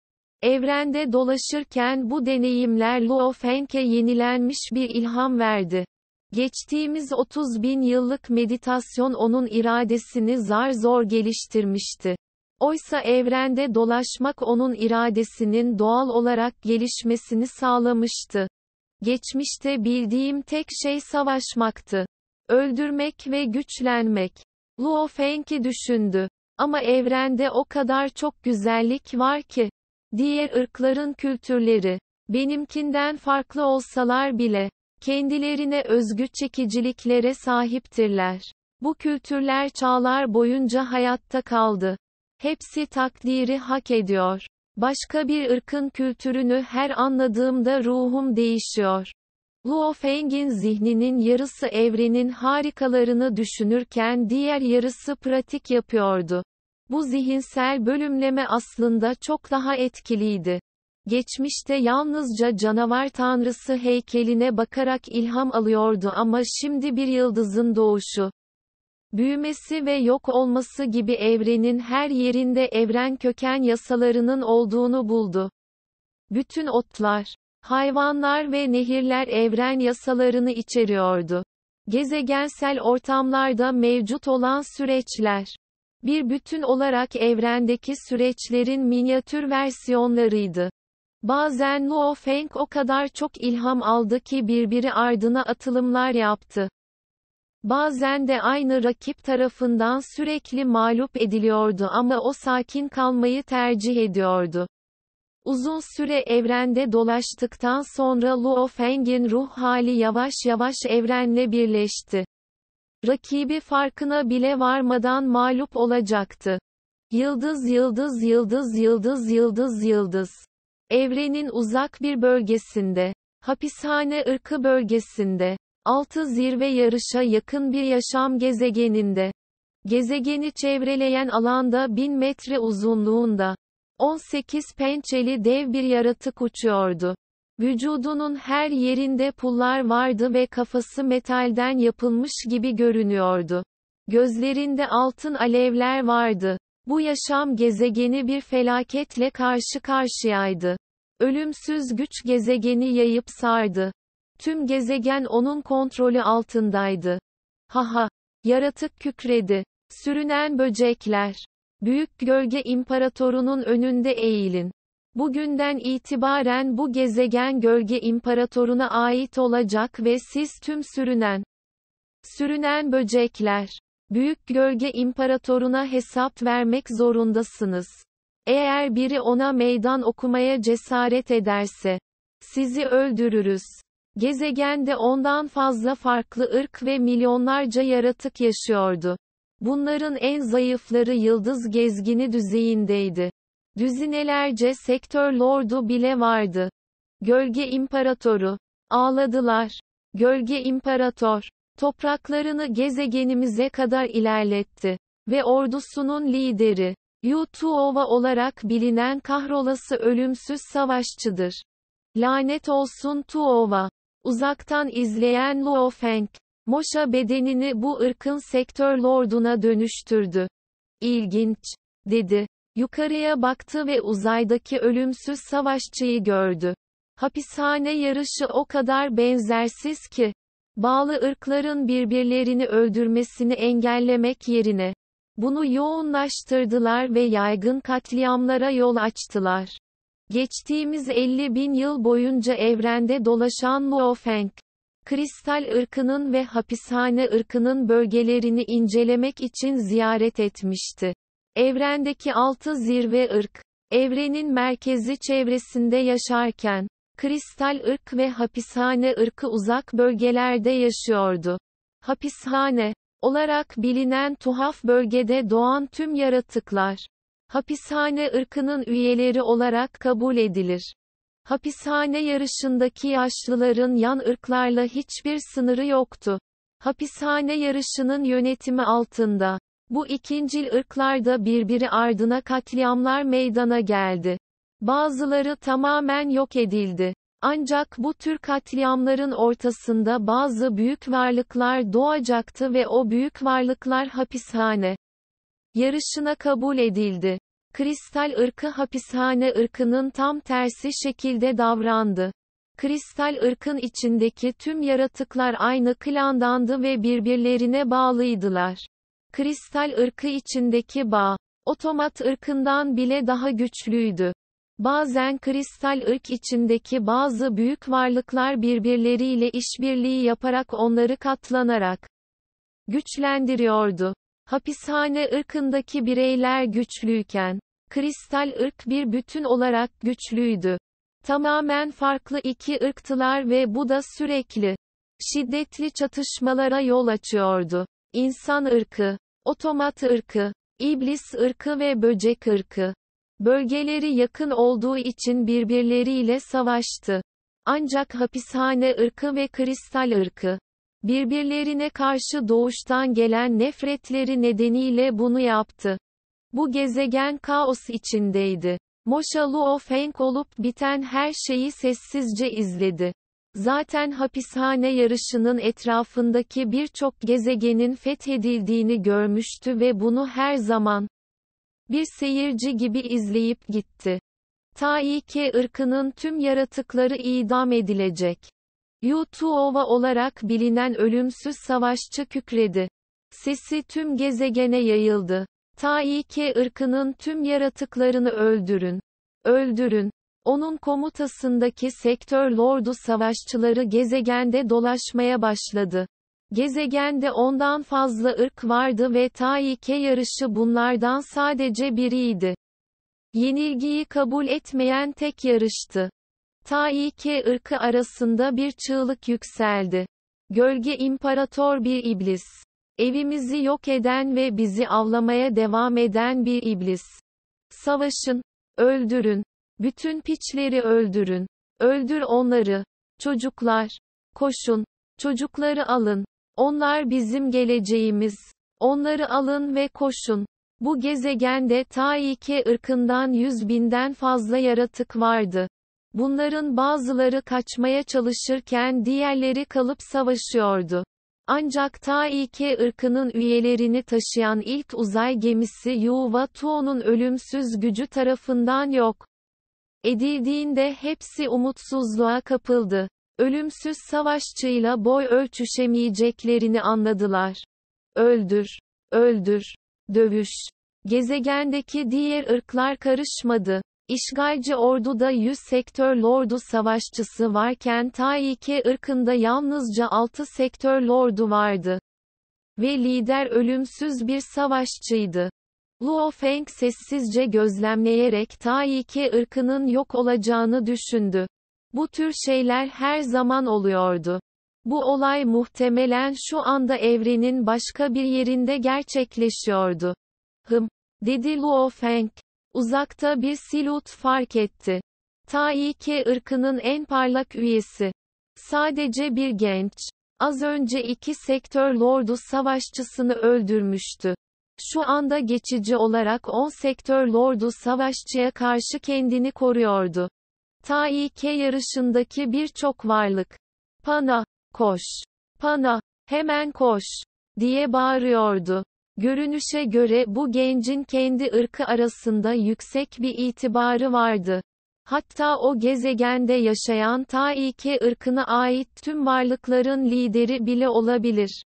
Evrende dolaşırken bu deneyimler Luo Feng'e yenilenmiş bir ilham verdi. Geçtiğimiz 30 bin yıllık meditasyon onun iradesini zar zor geliştirmişti. Oysa evrende dolaşmak onun iradesinin doğal olarak gelişmesini sağlamıştı. Geçmişte bildiğim tek şey savaşmaktı. Öldürmek ve güçlenmek. Luo Feng'i düşündü. Ama evrende o kadar çok güzellik var ki. Diğer ırkların kültürleri. Benimkinden farklı olsalar bile. Kendilerine özgü çekiciliklere sahiptirler. Bu kültürler çağlar boyunca hayatta kaldı. Hepsi takdiri hak ediyor. Başka bir ırkın kültürünü her anladığımda ruhum değişiyor. Luo Feng'in zihninin yarısı evrenin harikalarını düşünürken diğer yarısı pratik yapıyordu. Bu zihinsel bölümleme aslında çok daha etkiliydi. Geçmişte yalnızca canavar tanrısı heykeline bakarak ilham alıyordu ama şimdi bir yıldızın doğuşu, büyümesi ve yok olması gibi evrenin her yerinde evren köken yasalarının olduğunu buldu. Bütün otlar, hayvanlar ve nehirler evren yasalarını içeriyordu. Gezegensel ortamlarda mevcut olan süreçler bir bütün olarak evrendeki süreçlerin minyatür versiyonlarıydı. Bazen Luo Feng o kadar çok ilham aldı ki birbiri ardına atılımlar yaptı. Bazen de aynı rakip tarafından sürekli mağlup ediliyordu ama o sakin kalmayı tercih ediyordu. Uzun süre evrende dolaştıktan sonra Luo Feng'in ruh hali yavaş yavaş evrenle birleşti. Rakibi farkına bile varmadan mağlup olacaktı. Yıldız yıldız yıldız yıldız yıldız yıldız Evrenin uzak bir bölgesinde, hapishane ırkı bölgesinde, altı zirve yarışa yakın bir yaşam gezegeninde, gezegeni çevreleyen alanda 1000 metre uzunluğunda, 18 pençeli dev bir yaratık uçuyordu. Vücudunun her yerinde pullar vardı ve kafası metalden yapılmış gibi görünüyordu. Gözlerinde altın alevler vardı. Bu yaşam gezegeni bir felaketle karşı karşıyaydı. Ölümsüz güç gezegeni yayıp sardı. Tüm gezegen onun kontrolü altındaydı. Haha! Yaratık kükredi. Sürünen böcekler. Büyük gölge imparatorunun önünde eğilin. Bugünden itibaren bu gezegen gölge imparatoruna ait olacak ve siz tüm sürünen, sürünen böcekler, Büyük gölge imparatoruna hesap vermek zorundasınız. Eğer biri ona meydan okumaya cesaret ederse, sizi öldürürüz. Gezegende ondan fazla farklı ırk ve milyonlarca yaratık yaşıyordu. Bunların en zayıfları yıldız gezgini düzeyindeydi. Düzinelerce sektör lordu bile vardı. Gölge imparatoru. Ağladılar. Gölge imparator topraklarını gezegenimize kadar ilerletti ve ordusunun lideri Yutuova olarak bilinen kahrolası ölümsüz savaşçıdır. Lanet olsun Tuova. Uzaktan izleyen Luo Feng, Moşa bedenini bu ırkın sektör lorduna dönüştürdü. İlginç, dedi. Yukarıya baktı ve uzaydaki ölümsüz savaşçıyı gördü. Hapishane yarışı o kadar benzersiz ki, bağlı ırkların birbirlerini öldürmesini engellemek yerine, bunu yoğunlaştırdılar ve yaygın katliamlara yol açtılar. Geçtiğimiz 50 bin yıl boyunca evrende dolaşan Muofeng, kristal ırkının ve hapishane ırkının bölgelerini incelemek için ziyaret etmişti. Evrendeki altı zirve ırk, evrenin merkezi çevresinde yaşarken, Kristal ırk ve hapishane ırkı uzak bölgelerde yaşıyordu. Hapishane olarak bilinen tuhaf bölgede doğan tüm yaratıklar hapishane ırkının üyeleri olarak kabul edilir. Hapishane yarışındaki yaşlıların yan ırklarla hiçbir sınırı yoktu. Hapishane yarışının yönetimi altında bu ikincil ırklarda birbiri ardına katliamlar meydana geldi. Bazıları tamamen yok edildi. Ancak bu tür katliamların ortasında bazı büyük varlıklar doğacaktı ve o büyük varlıklar hapishane yarışına kabul edildi. Kristal ırkı hapishane ırkının tam tersi şekilde davrandı. Kristal ırkın içindeki tüm yaratıklar aynı klandandı ve birbirlerine bağlıydılar. Kristal ırkı içindeki bağ, otomat ırkından bile daha güçlüydü. Bazen kristal ırk içindeki bazı büyük varlıklar birbirleriyle işbirliği yaparak onları katlanarak güçlendiriyordu. Hapishane ırkındaki bireyler güçlüyken, kristal ırk bir bütün olarak güçlüydü. Tamamen farklı iki ırktılar ve bu da sürekli şiddetli çatışmalara yol açıyordu. İnsan ırkı, otomat ırkı, iblis ırkı ve böcek ırkı Bölgeleri yakın olduğu için birbirleriyle savaştı. Ancak hapishane ırkı ve kristal ırkı birbirlerine karşı doğuştan gelen nefretleri nedeniyle bunu yaptı. Bu gezegen kaos içindeydi. Moşa Luo Feng olup biten her şeyi sessizce izledi. Zaten hapishane yarışının etrafındaki birçok gezegenin fethedildiğini görmüştü ve bunu her zaman bir seyirci gibi izleyip gitti. Ta ki ırkının tüm yaratıkları idam edilecek. Yutuova olarak bilinen ölümsüz savaşçı kükredi. Sesi tüm gezegene yayıldı. Ta ki ırkının tüm yaratıklarını öldürün. Öldürün. Onun komutasındaki sektör lordu savaşçıları gezegende dolaşmaya başladı. Gezegende ondan fazla ırk vardı ve Taike yarışı bunlardan sadece biriydi. Yenilgiyi kabul etmeyen tek yarıştı. Taike ırkı arasında bir çığlık yükseldi. Gölge imparator bir iblis. Evimizi yok eden ve bizi avlamaya devam eden bir iblis. Savaşın, öldürün, bütün piçleri öldürün, öldür onları, çocuklar, koşun, çocukları alın, onlar bizim geleceğimiz. Onları alın ve koşun. Bu gezegende ta iki ırkından yüz binden fazla yaratık vardı. Bunların bazıları kaçmaya çalışırken diğerleri kalıp savaşıyordu. Ancak ta iki ırkının üyelerini taşıyan ilk uzay gemisi Yuva Tuo'nun ölümsüz gücü tarafından yok edildiğinde hepsi umutsuzluğa kapıldı. Ölümsüz savaşçıyla boy ölçüşemeyeceklerini anladılar. Öldür, öldür, dövüş. Gezegendeki diğer ırklar karışmadı. İşgalci orduda 100 sektör lordu savaşçısı varken Taike ırkında yalnızca 6 sektör lordu vardı. Ve lider ölümsüz bir savaşçıydı. Luo Feng sessizce gözlemleyerek Taike ırkının yok olacağını düşündü. Bu tür şeyler her zaman oluyordu. Bu olay muhtemelen şu anda evrenin başka bir yerinde gerçekleşiyordu. Hım, dedi Luo Feng. Uzakta bir silut fark etti. Taike ırkının en parlak üyesi. Sadece bir genç. Az önce iki sektör lordu savaşçısını öldürmüştü. Şu anda geçici olarak on sektör lordu savaşçıya karşı kendini koruyordu. Taike yarışındaki birçok varlık. Pana, koş, pana, hemen koş, diye bağırıyordu. Görünüşe göre bu gencin kendi ırkı arasında yüksek bir itibarı vardı. Hatta o gezegende yaşayan Taike ırkına ait tüm varlıkların lideri bile olabilir.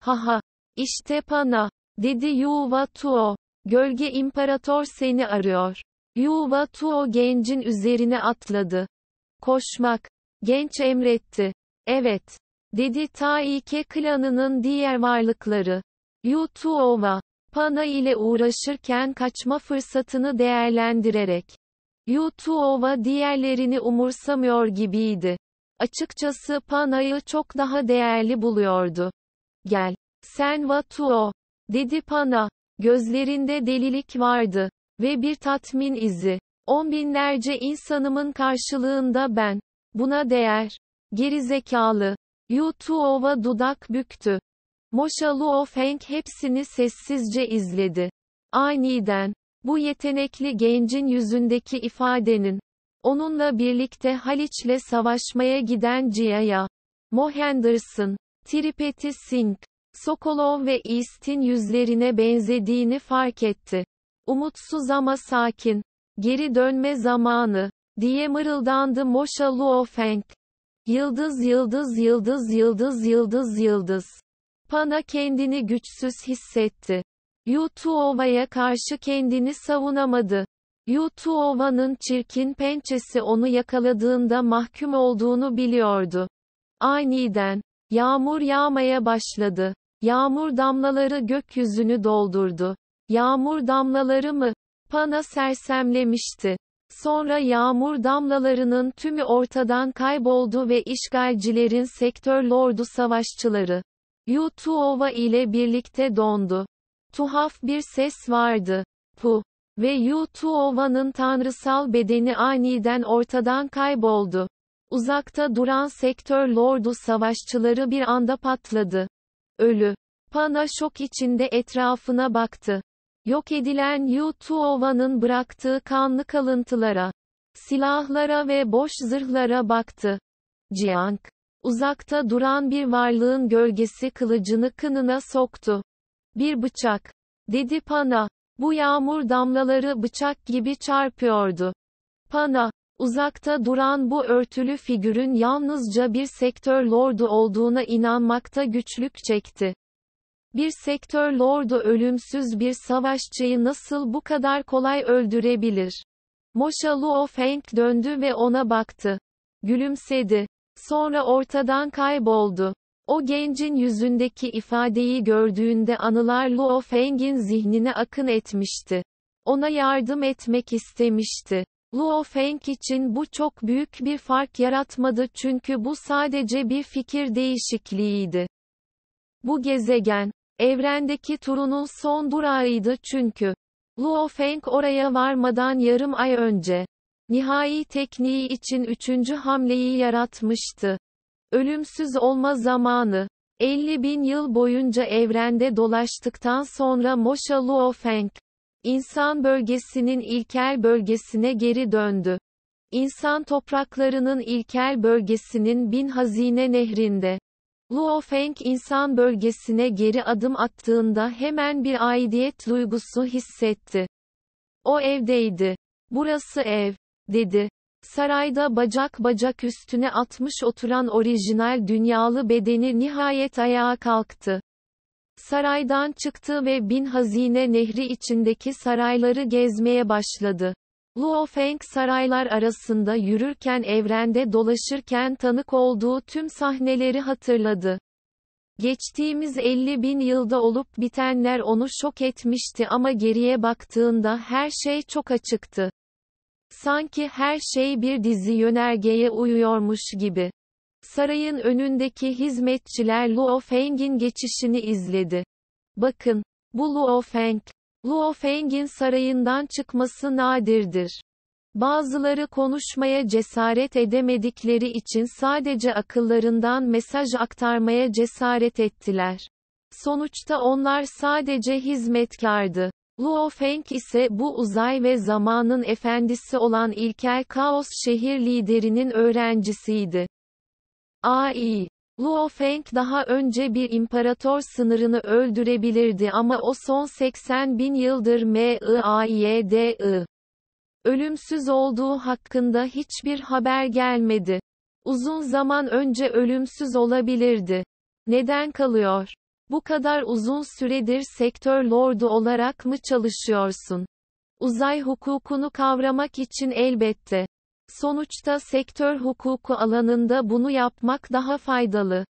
Haha, işte Pana, dedi Yuva Tuo. Gölge İmparator seni arıyor. Yuva Tuo gencin üzerine atladı. Koşmak. Genç emretti. Evet. Dedi Taike klanının diğer varlıkları. Yu Tuova. Pana ile uğraşırken kaçma fırsatını değerlendirerek. Yu Tuova diğerlerini umursamıyor gibiydi. Açıkçası Pana'yı çok daha değerli buluyordu. Gel. Sen Vatuo. Dedi Pana. Gözlerinde delilik vardı. Ve bir tatmin izi. On binlerce insanımın karşılığında ben. Buna değer. Gerizekalı. Yutuova dudak büktü. Moşaluo Feng hepsini sessizce izledi. Aniden. Bu yetenekli gencin yüzündeki ifadenin, onunla birlikte Haliç'le savaşmaya giden Cia'ya, Mo Henderson, Tripeti Singh, Sokolov ve East'in yüzlerine benzediğini fark etti. Umutsuz ama sakin. Geri dönme zamanı. Diye mırıldandı Moşa Luofeng. Yıldız yıldız yıldız yıldız yıldız yıldız. Pana kendini güçsüz hissetti. Yutuova'ya karşı kendini savunamadı. Yutuova'nın çirkin pençesi onu yakaladığında mahkum olduğunu biliyordu. Aniden, yağmur yağmaya başladı. Yağmur damlaları gökyüzünü doldurdu. Yağmur damlaları mı? Pana sersemlemişti. Sonra yağmur damlalarının tümü ortadan kayboldu ve işgalcilerin sektör lordu savaşçıları, Yutuova ile birlikte dondu. Tuhaf bir ses vardı. Pu ve Yutuova'nın tanrısal bedeni aniden ortadan kayboldu. Uzakta duran sektör lordu savaşçıları bir anda patladı. Ölü. Pana şok içinde etrafına baktı. Yok edilen Yu Tuova'nın bıraktığı kanlı kalıntılara, silahlara ve boş zırhlara baktı. Jiang, uzakta duran bir varlığın gölgesi kılıcını kınına soktu. Bir bıçak, dedi Pana. Bu yağmur damlaları bıçak gibi çarpıyordu. Pana, uzakta duran bu örtülü figürün yalnızca bir sektör lordu olduğuna inanmakta güçlük çekti. Bir sektör lordu ölümsüz bir savaşçıyı nasıl bu kadar kolay öldürebilir? Moşa Luo Feng döndü ve ona baktı. Gülümsedi. Sonra ortadan kayboldu. O gencin yüzündeki ifadeyi gördüğünde anılar Luo Feng'in zihnine akın etmişti. Ona yardım etmek istemişti. Luo Feng için bu çok büyük bir fark yaratmadı çünkü bu sadece bir fikir değişikliğiydi. Bu gezegen, Evrendeki turunun son durağıydı çünkü. Luo Feng oraya varmadan yarım ay önce nihai tekniği için üçüncü hamleyi yaratmıştı. Ölümsüz olma zamanı. 50 bin yıl boyunca evrende dolaştıktan sonra Mosha Luo Feng, insan bölgesinin ilkel bölgesine geri döndü. İnsan topraklarının ilkel bölgesinin bin hazine nehrinde, Luofeng insan bölgesine geri adım attığında hemen bir aidiyet duygusu hissetti. O evdeydi. Burası ev, dedi. Sarayda bacak bacak üstüne atmış oturan orijinal dünyalı bedeni nihayet ayağa kalktı. Saraydan çıktı ve bin hazine nehri içindeki sarayları gezmeye başladı. Luo Feng saraylar arasında yürürken evrende dolaşırken tanık olduğu tüm sahneleri hatırladı. Geçtiğimiz 50 bin yılda olup bitenler onu şok etmişti ama geriye baktığında her şey çok açıktı. Sanki her şey bir dizi yönergeye uyuyormuş gibi. Sarayın önündeki hizmetçiler Luo Feng'in geçişini izledi. Bakın, bu Luo Feng, Luo Feng'in sarayından çıkması nadirdir. Bazıları konuşmaya cesaret edemedikleri için sadece akıllarından mesaj aktarmaya cesaret ettiler. Sonuçta onlar sadece hizmetkardı. Luo Feng ise bu uzay ve zamanın efendisi olan ilkel kaos şehir liderinin öğrencisiydi. AI Luo Feng daha önce bir imparator sınırını öldürebilirdi ama o son 80 bin yıldır M.I.A.Y.D.I. Ölümsüz olduğu hakkında hiçbir haber gelmedi. Uzun zaman önce ölümsüz olabilirdi. Neden kalıyor? Bu kadar uzun süredir sektör lordu olarak mı çalışıyorsun? Uzay hukukunu kavramak için elbette. Sonuçta sektör hukuku alanında bunu yapmak daha faydalı.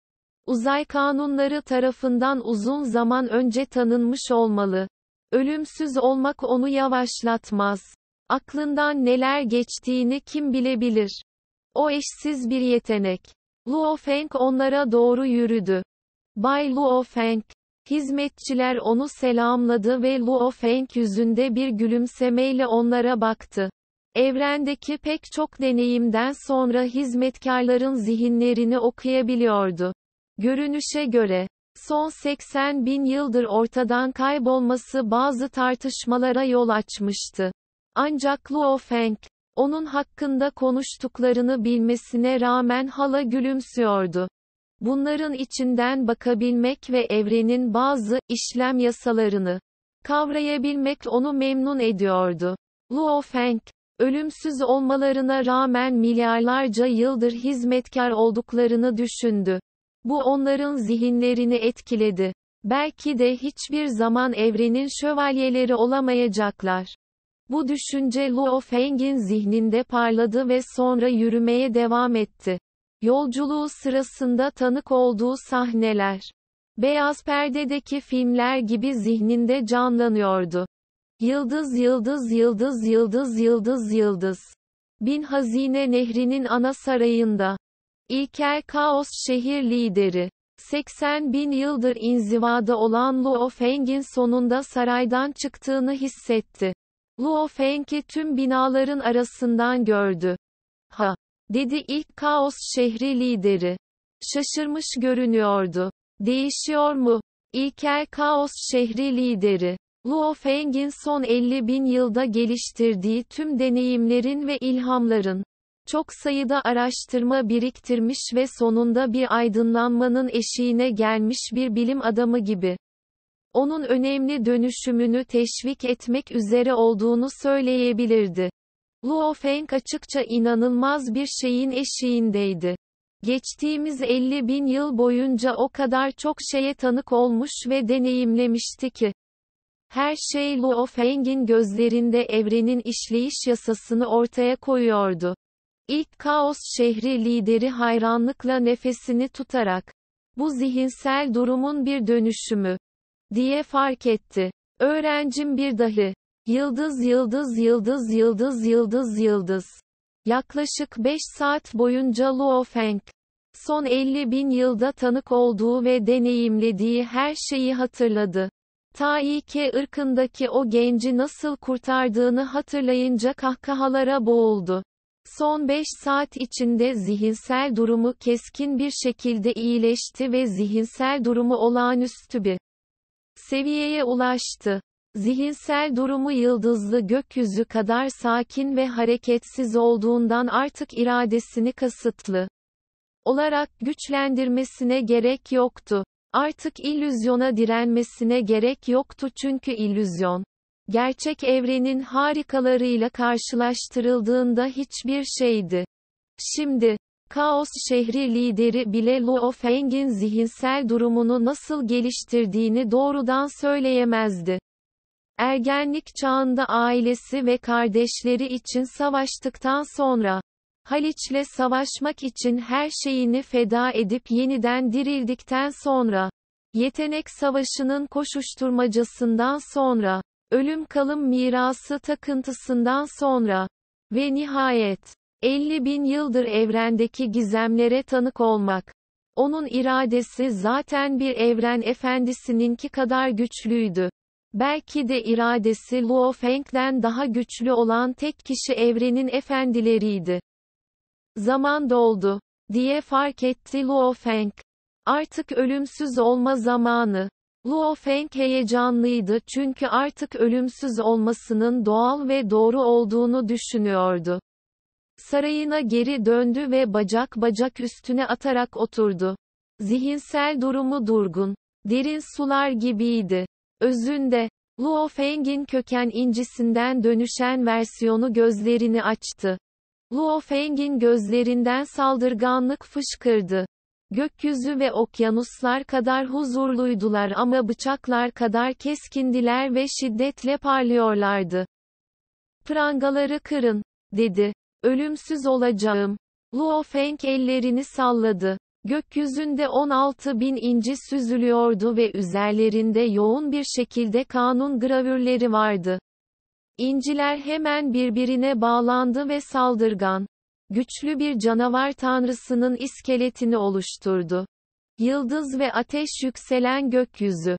Uzay kanunları tarafından uzun zaman önce tanınmış olmalı. Ölümsüz olmak onu yavaşlatmaz. Aklından neler geçtiğini kim bilebilir? O eşsiz bir yetenek. Luo Feng onlara doğru yürüdü. Bay Luo Feng. Hizmetçiler onu selamladı ve Luo Feng yüzünde bir gülümsemeyle onlara baktı. Evrendeki pek çok deneyimden sonra hizmetkarların zihinlerini okuyabiliyordu. Görünüşe göre, son 80 bin yıldır ortadan kaybolması bazı tartışmalara yol açmıştı. Ancak Luo Feng, onun hakkında konuştuklarını bilmesine rağmen hala gülümsüyordu. Bunların içinden bakabilmek ve evrenin bazı işlem yasalarını kavrayabilmek onu memnun ediyordu. Luo Feng, ölümsüz olmalarına rağmen milyarlarca yıldır hizmetkar olduklarını düşündü. Bu onların zihinlerini etkiledi. Belki de hiçbir zaman evrenin şövalyeleri olamayacaklar. Bu düşünce Luo Feng'in zihninde parladı ve sonra yürümeye devam etti. Yolculuğu sırasında tanık olduğu sahneler, beyaz perdedeki filmler gibi zihninde canlanıyordu. Yıldız yıldız yıldız yıldız yıldız yıldız. Bin Hazine Nehri'nin ana sarayında. İlker Kaos şehir lideri. 80 bin yıldır inzivada olan Luo Feng'in sonunda saraydan çıktığını hissetti. Luo Feng'i tüm binaların arasından gördü. Ha! dedi ilk kaos şehri lideri. Şaşırmış görünüyordu. Değişiyor mu? İlker kaos şehri lideri. Luo Feng'in son 50 bin yılda geliştirdiği tüm deneyimlerin ve ilhamların, çok sayıda araştırma biriktirmiş ve sonunda bir aydınlanmanın eşiğine gelmiş bir bilim adamı gibi. Onun önemli dönüşümünü teşvik etmek üzere olduğunu söyleyebilirdi. Luo Feng açıkça inanılmaz bir şeyin eşiğindeydi. Geçtiğimiz 50 bin yıl boyunca o kadar çok şeye tanık olmuş ve deneyimlemişti ki, her şey Lu Feng'in gözlerinde evrenin işleyiş yasasını ortaya koyuyordu. İlk kaos şehri lideri hayranlıkla nefesini tutarak, bu zihinsel durumun bir dönüşümü, diye fark etti. Öğrencim bir dahi, yıldız yıldız yıldız yıldız yıldız yıldız. Yaklaşık 5 saat boyunca Luo Feng, son 50 bin yılda tanık olduğu ve deneyimlediği her şeyi hatırladı. Ta ki ırkındaki o genci nasıl kurtardığını hatırlayınca kahkahalara boğuldu. Son 5 saat içinde zihinsel durumu keskin bir şekilde iyileşti ve zihinsel durumu olağanüstü bir seviyeye ulaştı. Zihinsel durumu yıldızlı gökyüzü kadar sakin ve hareketsiz olduğundan artık iradesini kasıtlı olarak güçlendirmesine gerek yoktu. Artık illüzyona direnmesine gerek yoktu çünkü illüzyon, gerçek evrenin harikalarıyla karşılaştırıldığında hiçbir şeydi. Şimdi, Kaos şehri lideri bile Luo Feng'in zihinsel durumunu nasıl geliştirdiğini doğrudan söyleyemezdi. Ergenlik çağında ailesi ve kardeşleri için savaştıktan sonra, Haliç'le savaşmak için her şeyini feda edip yeniden dirildikten sonra, yetenek savaşının koşuşturmacasından sonra, ölüm kalım mirası takıntısından sonra ve nihayet, 50 bin yıldır evrendeki gizemlere tanık olmak. Onun iradesi zaten bir evren efendisininki kadar güçlüydü. Belki de iradesi Luo Feng'den daha güçlü olan tek kişi evrenin efendileriydi. Zaman doldu, diye fark etti Luo Feng. Artık ölümsüz olma zamanı. Luo Feng heyecanlıydı çünkü artık ölümsüz olmasının doğal ve doğru olduğunu düşünüyordu. Sarayına geri döndü ve bacak bacak üstüne atarak oturdu. Zihinsel durumu durgun, derin sular gibiydi. Özünde, Luo Feng'in köken incisinden dönüşen versiyonu gözlerini açtı. Luo Feng'in gözlerinden saldırganlık fışkırdı. Gökyüzü ve okyanuslar kadar huzurluydular ama bıçaklar kadar keskindiler ve şiddetle parlıyorlardı. Prangaları kırın, dedi. Ölümsüz olacağım. Luo Feng ellerini salladı. Gökyüzünde 16 bin inci süzülüyordu ve üzerlerinde yoğun bir şekilde kanun gravürleri vardı. İnciler hemen birbirine bağlandı ve saldırgan, güçlü bir canavar tanrısının iskeletini oluşturdu. Yıldız ve ateş yükselen gökyüzü,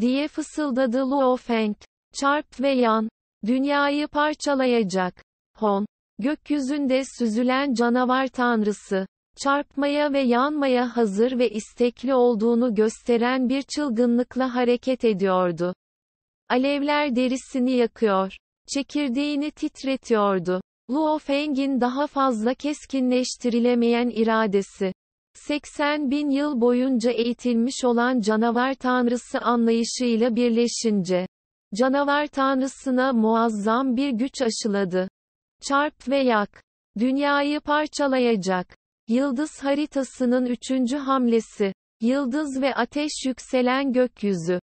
diye fısıldadı Luo Feng. Çarp ve yan, dünyayı parçalayacak. Hon, gökyüzünde süzülen canavar tanrısı, çarpmaya ve yanmaya hazır ve istekli olduğunu gösteren bir çılgınlıkla hareket ediyordu. Alevler derisini yakıyor çekirdeğini titretiyordu. Luo Feng'in daha fazla keskinleştirilemeyen iradesi. 80 bin yıl boyunca eğitilmiş olan canavar tanrısı anlayışıyla birleşince, canavar tanrısına muazzam bir güç aşıladı. Çarp ve yak. Dünyayı parçalayacak. Yıldız haritasının üçüncü hamlesi. Yıldız ve ateş yükselen gökyüzü.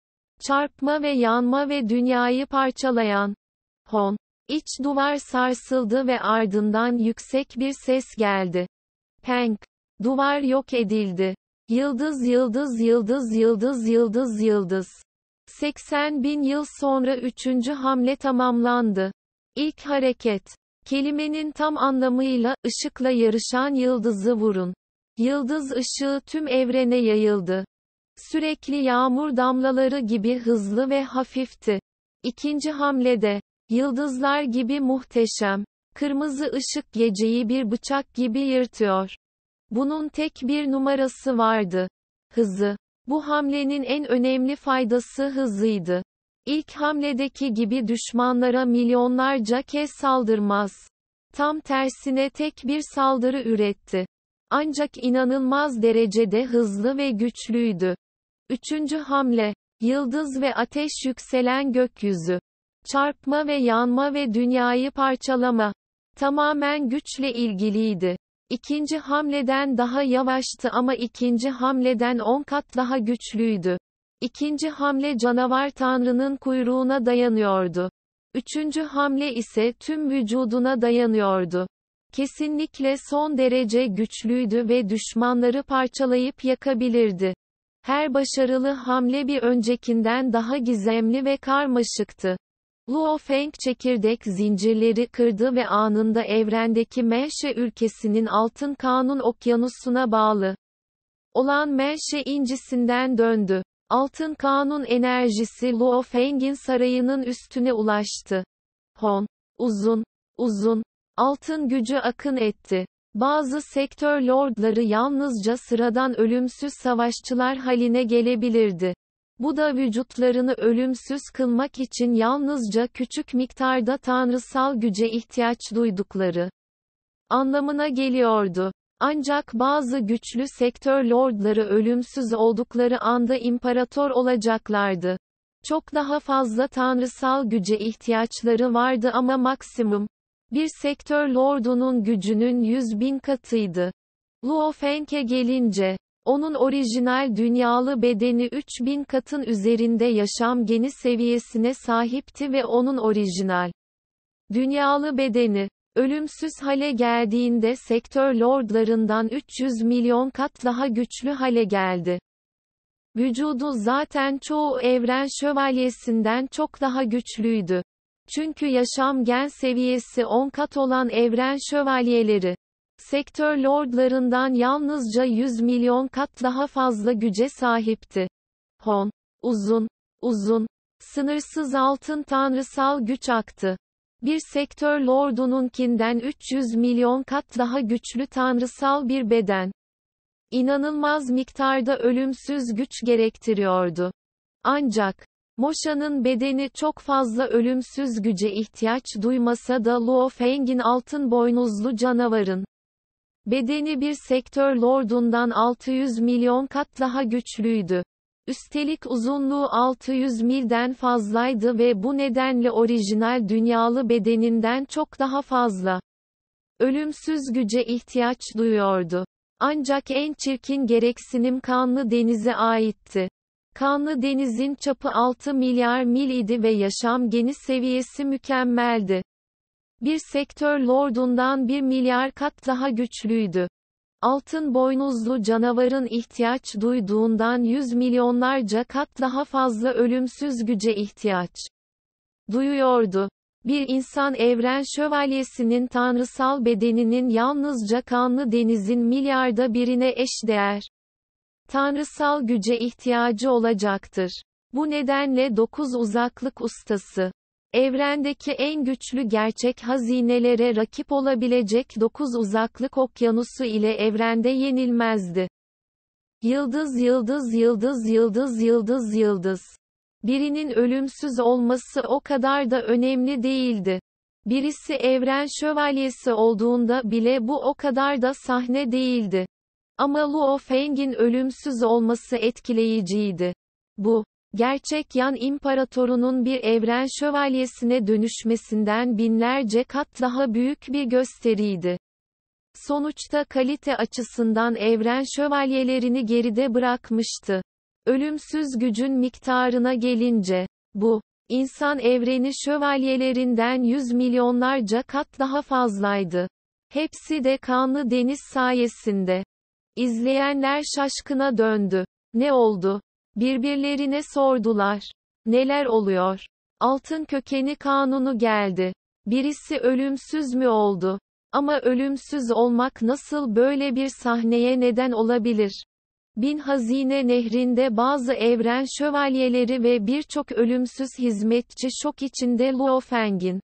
Çarpma ve yanma ve dünyayı parçalayan. Hon. İç duvar sarsıldı ve ardından yüksek bir ses geldi. Penk. Duvar yok edildi. Yıldız yıldız yıldız yıldız yıldız yıldız. 80 bin yıl sonra üçüncü hamle tamamlandı. İlk hareket. Kelimenin tam anlamıyla, ışıkla yarışan yıldızı vurun. Yıldız ışığı tüm evrene yayıldı. Sürekli yağmur damlaları gibi hızlı ve hafifti. İkinci hamlede, Yıldızlar gibi muhteşem. Kırmızı ışık geceyi bir bıçak gibi yırtıyor. Bunun tek bir numarası vardı. Hızı. Bu hamlenin en önemli faydası hızıydı. İlk hamledeki gibi düşmanlara milyonlarca kez saldırmaz. Tam tersine tek bir saldırı üretti. Ancak inanılmaz derecede hızlı ve güçlüydü. Üçüncü hamle, yıldız ve ateş yükselen gökyüzü çarpma ve yanma ve dünyayı parçalama tamamen güçle ilgiliydi. İkinci hamleden daha yavaştı ama ikinci hamleden on kat daha güçlüydü. İkinci hamle canavar tanrının kuyruğuna dayanıyordu. Üçüncü hamle ise tüm vücuduna dayanıyordu. Kesinlikle son derece güçlüydü ve düşmanları parçalayıp yakabilirdi. Her başarılı hamle bir öncekinden daha gizemli ve karmaşıktı. Luo Feng çekirdek zincirleri kırdı ve anında evrendeki Meşe ülkesinin altın kanun okyanusuna bağlı olan Meşe incisinden döndü. Altın kanun enerjisi Luo Feng'in sarayının üstüne ulaştı. Hon, uzun, uzun, altın gücü akın etti. Bazı sektör lordları yalnızca sıradan ölümsüz savaşçılar haline gelebilirdi. Bu da vücutlarını ölümsüz kılmak için yalnızca küçük miktarda tanrısal güce ihtiyaç duydukları anlamına geliyordu. Ancak bazı güçlü sektör lordları ölümsüz oldukları anda imparator olacaklardı. Çok daha fazla tanrısal güce ihtiyaçları vardı ama maksimum bir sektör lordunun gücünün 100 bin katıydı. Luo Feng'e gelince, onun orijinal dünyalı bedeni 3000 katın üzerinde yaşam geni seviyesine sahipti ve onun orijinal dünyalı bedeni ölümsüz hale geldiğinde sektör lordlarından 300 milyon kat daha güçlü hale geldi. Vücudu zaten çoğu evren şövalyesinden çok daha güçlüydü. Çünkü yaşam gen seviyesi 10 kat olan evren şövalyeleri Sektör lordlarından yalnızca 100 milyon kat daha fazla güce sahipti. Hon. Uzun. Uzun. Sınırsız altın tanrısal güç aktı. Bir sektör lordununkinden 300 milyon kat daha güçlü tanrısal bir beden. İnanılmaz miktarda ölümsüz güç gerektiriyordu. Ancak, Moşa'nın bedeni çok fazla ölümsüz güce ihtiyaç duymasa da Luo Feng'in altın boynuzlu canavarın Bedeni bir sektör lordundan 600 milyon kat daha güçlüydü. Üstelik uzunluğu 600 milden fazlaydı ve bu nedenle orijinal dünyalı bedeninden çok daha fazla. Ölümsüz güce ihtiyaç duyuyordu. Ancak en çirkin gereksinim kanlı denize aitti. Kanlı denizin çapı 6 milyar mil idi ve yaşam geniş seviyesi mükemmeldi bir sektör lordundan bir milyar kat daha güçlüydü. Altın boynuzlu canavarın ihtiyaç duyduğundan yüz milyonlarca kat daha fazla ölümsüz güce ihtiyaç duyuyordu. Bir insan evren şövalyesinin tanrısal bedeninin yalnızca kanlı denizin milyarda birine eşdeğer tanrısal güce ihtiyacı olacaktır. Bu nedenle dokuz uzaklık ustası Evrendeki en güçlü gerçek hazinelere rakip olabilecek 9 uzaklık okyanusu ile evrende yenilmezdi. Yıldız yıldız yıldız yıldız yıldız yıldız. Birinin ölümsüz olması o kadar da önemli değildi. Birisi evren şövalyesi olduğunda bile bu o kadar da sahne değildi. Ama Luo Feng'in ölümsüz olması etkileyiciydi. Bu gerçek yan imparatorunun bir evren şövalyesine dönüşmesinden binlerce kat daha büyük bir gösteriydi. Sonuçta kalite açısından evren şövalyelerini geride bırakmıştı. Ölümsüz gücün miktarına gelince, bu, insan evreni şövalyelerinden yüz milyonlarca kat daha fazlaydı. Hepsi de kanlı deniz sayesinde. İzleyenler şaşkına döndü. Ne oldu? Birbirlerine sordular. Neler oluyor? Altın kökeni kanunu geldi. Birisi ölümsüz mü oldu? Ama ölümsüz olmak nasıl böyle bir sahneye neden olabilir? Bin Hazine Nehri'nde bazı evren şövalyeleri ve birçok ölümsüz hizmetçi şok içinde Luo Feng'in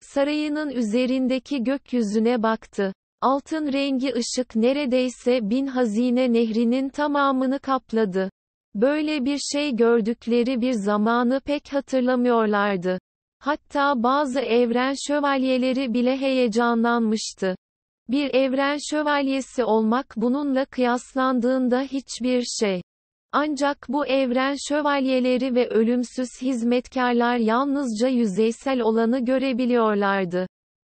sarayının üzerindeki gökyüzüne baktı. Altın rengi ışık neredeyse Bin Hazine Nehri'nin tamamını kapladı. Böyle bir şey gördükleri bir zamanı pek hatırlamıyorlardı. Hatta bazı evren şövalyeleri bile heyecanlanmıştı. Bir evren şövalyesi olmak bununla kıyaslandığında hiçbir şey. Ancak bu evren şövalyeleri ve ölümsüz hizmetkarlar yalnızca yüzeysel olanı görebiliyorlardı.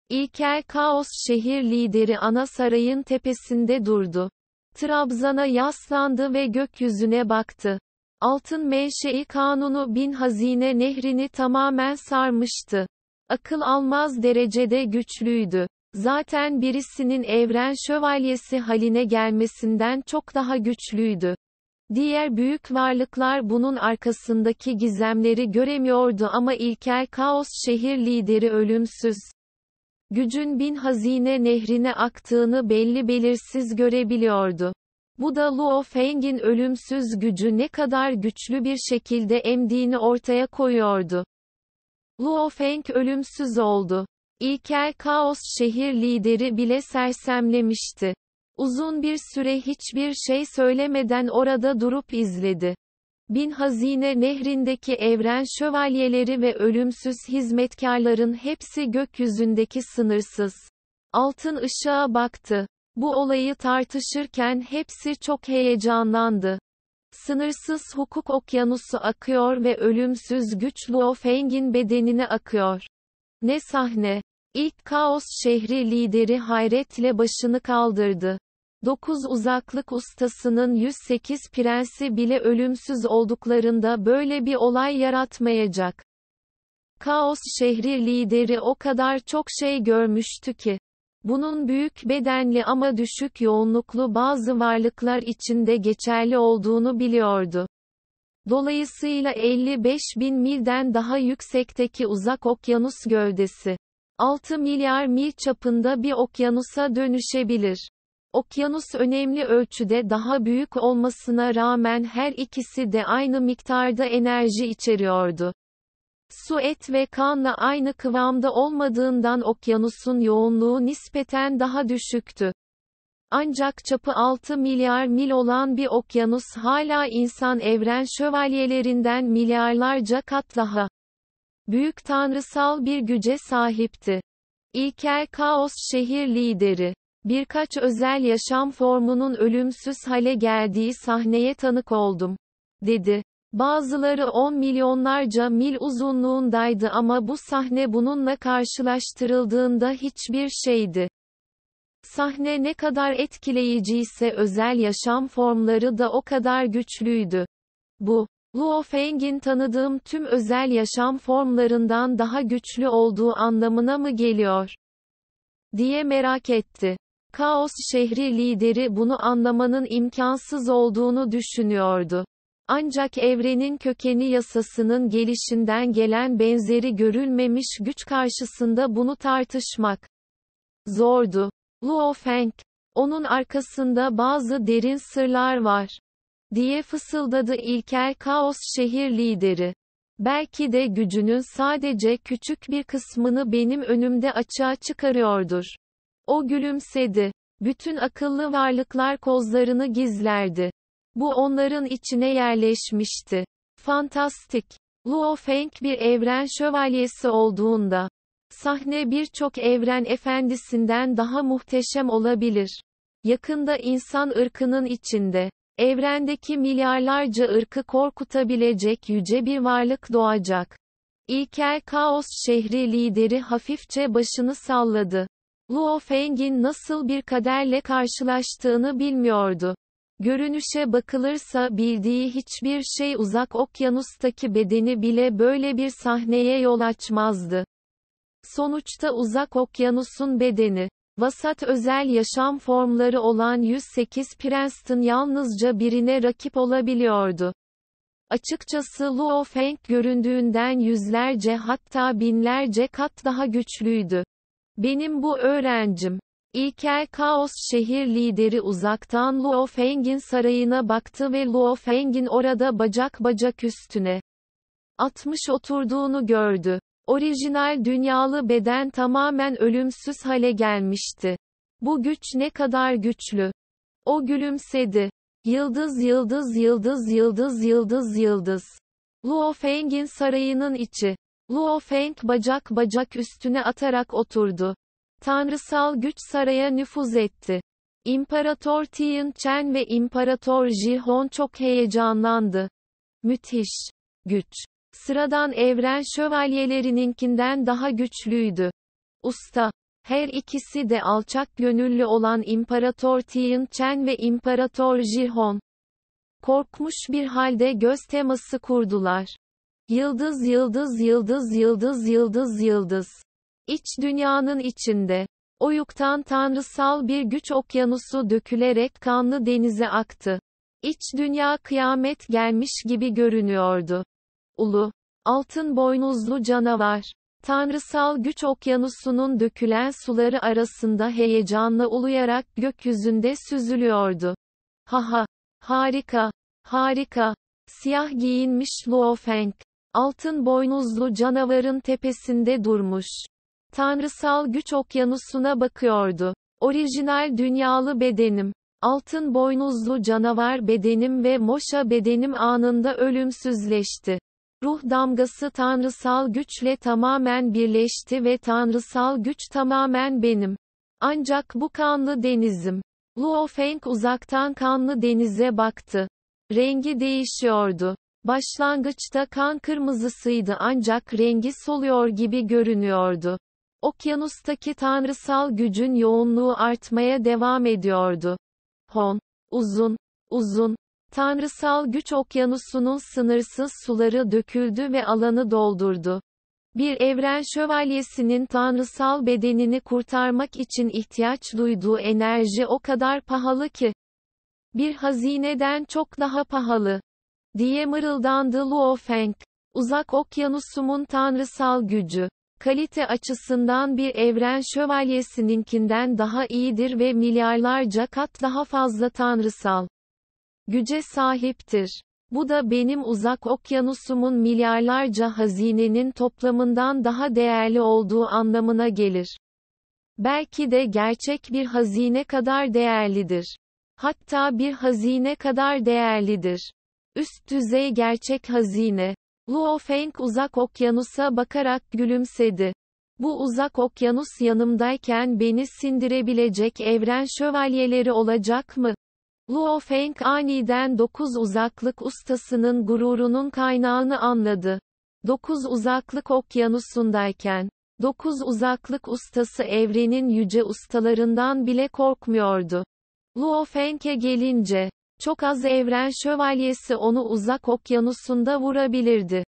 İlkel Kaos şehir lideri ana sarayın tepesinde durdu. Trabzan'a yaslandı ve gökyüzüne baktı. Altın menşei kanunu bin hazine nehrini tamamen sarmıştı. Akıl almaz derecede güçlüydü. Zaten birisinin evren şövalyesi haline gelmesinden çok daha güçlüydü. Diğer büyük varlıklar bunun arkasındaki gizemleri göremiyordu ama ilkel kaos şehir lideri ölümsüz gücün bin hazine nehrine aktığını belli belirsiz görebiliyordu. Bu da Luo Feng'in ölümsüz gücü ne kadar güçlü bir şekilde emdiğini ortaya koyuyordu. Luo Feng ölümsüz oldu. İlkel kaos şehir lideri bile sersemlemişti. Uzun bir süre hiçbir şey söylemeden orada durup izledi. Bin Hazine Nehri'ndeki evren şövalyeleri ve ölümsüz hizmetkarların hepsi gökyüzündeki sınırsız altın ışığa baktı. Bu olayı tartışırken hepsi çok heyecanlandı. Sınırsız hukuk okyanusu akıyor ve ölümsüz güç Luo Feng'in bedenine akıyor. Ne sahne! İlk kaos şehri lideri hayretle başını kaldırdı. 9 uzaklık ustasının 108 prensi bile ölümsüz olduklarında böyle bir olay yaratmayacak. Kaos şehri lideri o kadar çok şey görmüştü ki. Bunun büyük bedenli ama düşük yoğunluklu bazı varlıklar içinde geçerli olduğunu biliyordu. Dolayısıyla 55 bin milden daha yüksekteki uzak okyanus gövdesi. 6 milyar mil çapında bir okyanusa dönüşebilir okyanus önemli ölçüde daha büyük olmasına rağmen her ikisi de aynı miktarda enerji içeriyordu. Su et ve kanla aynı kıvamda olmadığından okyanusun yoğunluğu nispeten daha düşüktü. Ancak çapı 6 milyar mil olan bir okyanus hala insan evren şövalyelerinden milyarlarca kat daha büyük tanrısal bir güce sahipti. İlkel Kaos şehir lideri Birkaç özel yaşam formunun ölümsüz hale geldiği sahneye tanık oldum, dedi. Bazıları 10 milyonlarca mil uzunluğundaydı ama bu sahne bununla karşılaştırıldığında hiçbir şeydi. Sahne ne kadar etkileyiciyse özel yaşam formları da o kadar güçlüydü. Bu, Luo Feng'in tanıdığım tüm özel yaşam formlarından daha güçlü olduğu anlamına mı geliyor? diye merak etti. Kaos şehri lideri bunu anlamanın imkansız olduğunu düşünüyordu. Ancak evrenin kökeni yasasının gelişinden gelen benzeri görülmemiş güç karşısında bunu tartışmak zordu. Luo Feng, onun arkasında bazı derin sırlar var, diye fısıldadı ilkel kaos şehir lideri. Belki de gücünün sadece küçük bir kısmını benim önümde açığa çıkarıyordur. O gülümsedi. Bütün akıllı varlıklar kozlarını gizlerdi. Bu onların içine yerleşmişti. Fantastik. Luo Feng bir evren şövalyesi olduğunda, sahne birçok evren efendisinden daha muhteşem olabilir. Yakında insan ırkının içinde, evrendeki milyarlarca ırkı korkutabilecek yüce bir varlık doğacak. İlkel Kaos şehri lideri hafifçe başını salladı. Luo Feng'in nasıl bir kaderle karşılaştığını bilmiyordu. Görünüşe bakılırsa bildiği hiçbir şey uzak okyanustaki bedeni bile böyle bir sahneye yol açmazdı. Sonuçta uzak okyanusun bedeni, vasat özel yaşam formları olan 108 Princeton yalnızca birine rakip olabiliyordu. Açıkçası Luo Feng göründüğünden yüzlerce hatta binlerce kat daha güçlüydü. Benim bu öğrencim. İlkel Kaos şehir lideri uzaktan Luo Feng'in sarayına baktı ve Luo Feng'in orada bacak bacak üstüne atmış oturduğunu gördü. Orijinal dünyalı beden tamamen ölümsüz hale gelmişti. Bu güç ne kadar güçlü. O gülümsedi. Yıldız yıldız yıldız yıldız yıldız yıldız. Luo Feng'in sarayının içi. Luo Feng bacak bacak üstüne atarak oturdu. Tanrısal güç saraya nüfuz etti. İmparator Tian Chen ve İmparator Ji Hong çok heyecanlandı. Müthiş güç. Sıradan evren şövalyelerininkinden daha güçlüydü. Usta. Her ikisi de alçak gönüllü olan İmparator Tian Chen ve İmparator Ji Hong. Korkmuş bir halde göz teması kurdular. Yıldız yıldız yıldız yıldız yıldız yıldız. İç dünyanın içinde. Oyuktan tanrısal bir güç okyanusu dökülerek kanlı denize aktı. İç dünya kıyamet gelmiş gibi görünüyordu. Ulu. Altın boynuzlu canavar. Tanrısal güç okyanusunun dökülen suları arasında heyecanla uluyarak gökyüzünde süzülüyordu. Haha. Harika. Harika. Siyah giyinmiş Luo Feng altın boynuzlu canavarın tepesinde durmuş. Tanrısal güç okyanusuna bakıyordu. Orijinal dünyalı bedenim. Altın boynuzlu canavar bedenim ve moşa bedenim anında ölümsüzleşti. Ruh damgası tanrısal güçle tamamen birleşti ve tanrısal güç tamamen benim. Ancak bu kanlı denizim. Luo Feng uzaktan kanlı denize baktı. Rengi değişiyordu. Başlangıçta kan kırmızısıydı ancak rengi soluyor gibi görünüyordu. Okyanustaki tanrısal gücün yoğunluğu artmaya devam ediyordu. Hon, uzun, uzun, tanrısal güç okyanusunun sınırsız suları döküldü ve alanı doldurdu. Bir evren şövalyesinin tanrısal bedenini kurtarmak için ihtiyaç duyduğu enerji o kadar pahalı ki. Bir hazineden çok daha pahalı diye mırıldandı Luo Feng. Uzak okyanusumun tanrısal gücü, kalite açısından bir evren şövalyesininkinden daha iyidir ve milyarlarca kat daha fazla tanrısal güce sahiptir. Bu da benim uzak okyanusumun milyarlarca hazinenin toplamından daha değerli olduğu anlamına gelir. Belki de gerçek bir hazine kadar değerlidir. Hatta bir hazine kadar değerlidir. Üst düzey gerçek hazine. Luo Feng uzak okyanusa bakarak gülümsedi. Bu uzak okyanus yanımdayken beni sindirebilecek evren şövalyeleri olacak mı? Luo Feng aniden dokuz uzaklık ustasının gururunun kaynağını anladı. Dokuz uzaklık okyanusundayken, dokuz uzaklık ustası evrenin yüce ustalarından bile korkmuyordu. Luo Feng'e gelince, çok az evren şövalyesi onu uzak okyanusunda vurabilirdi.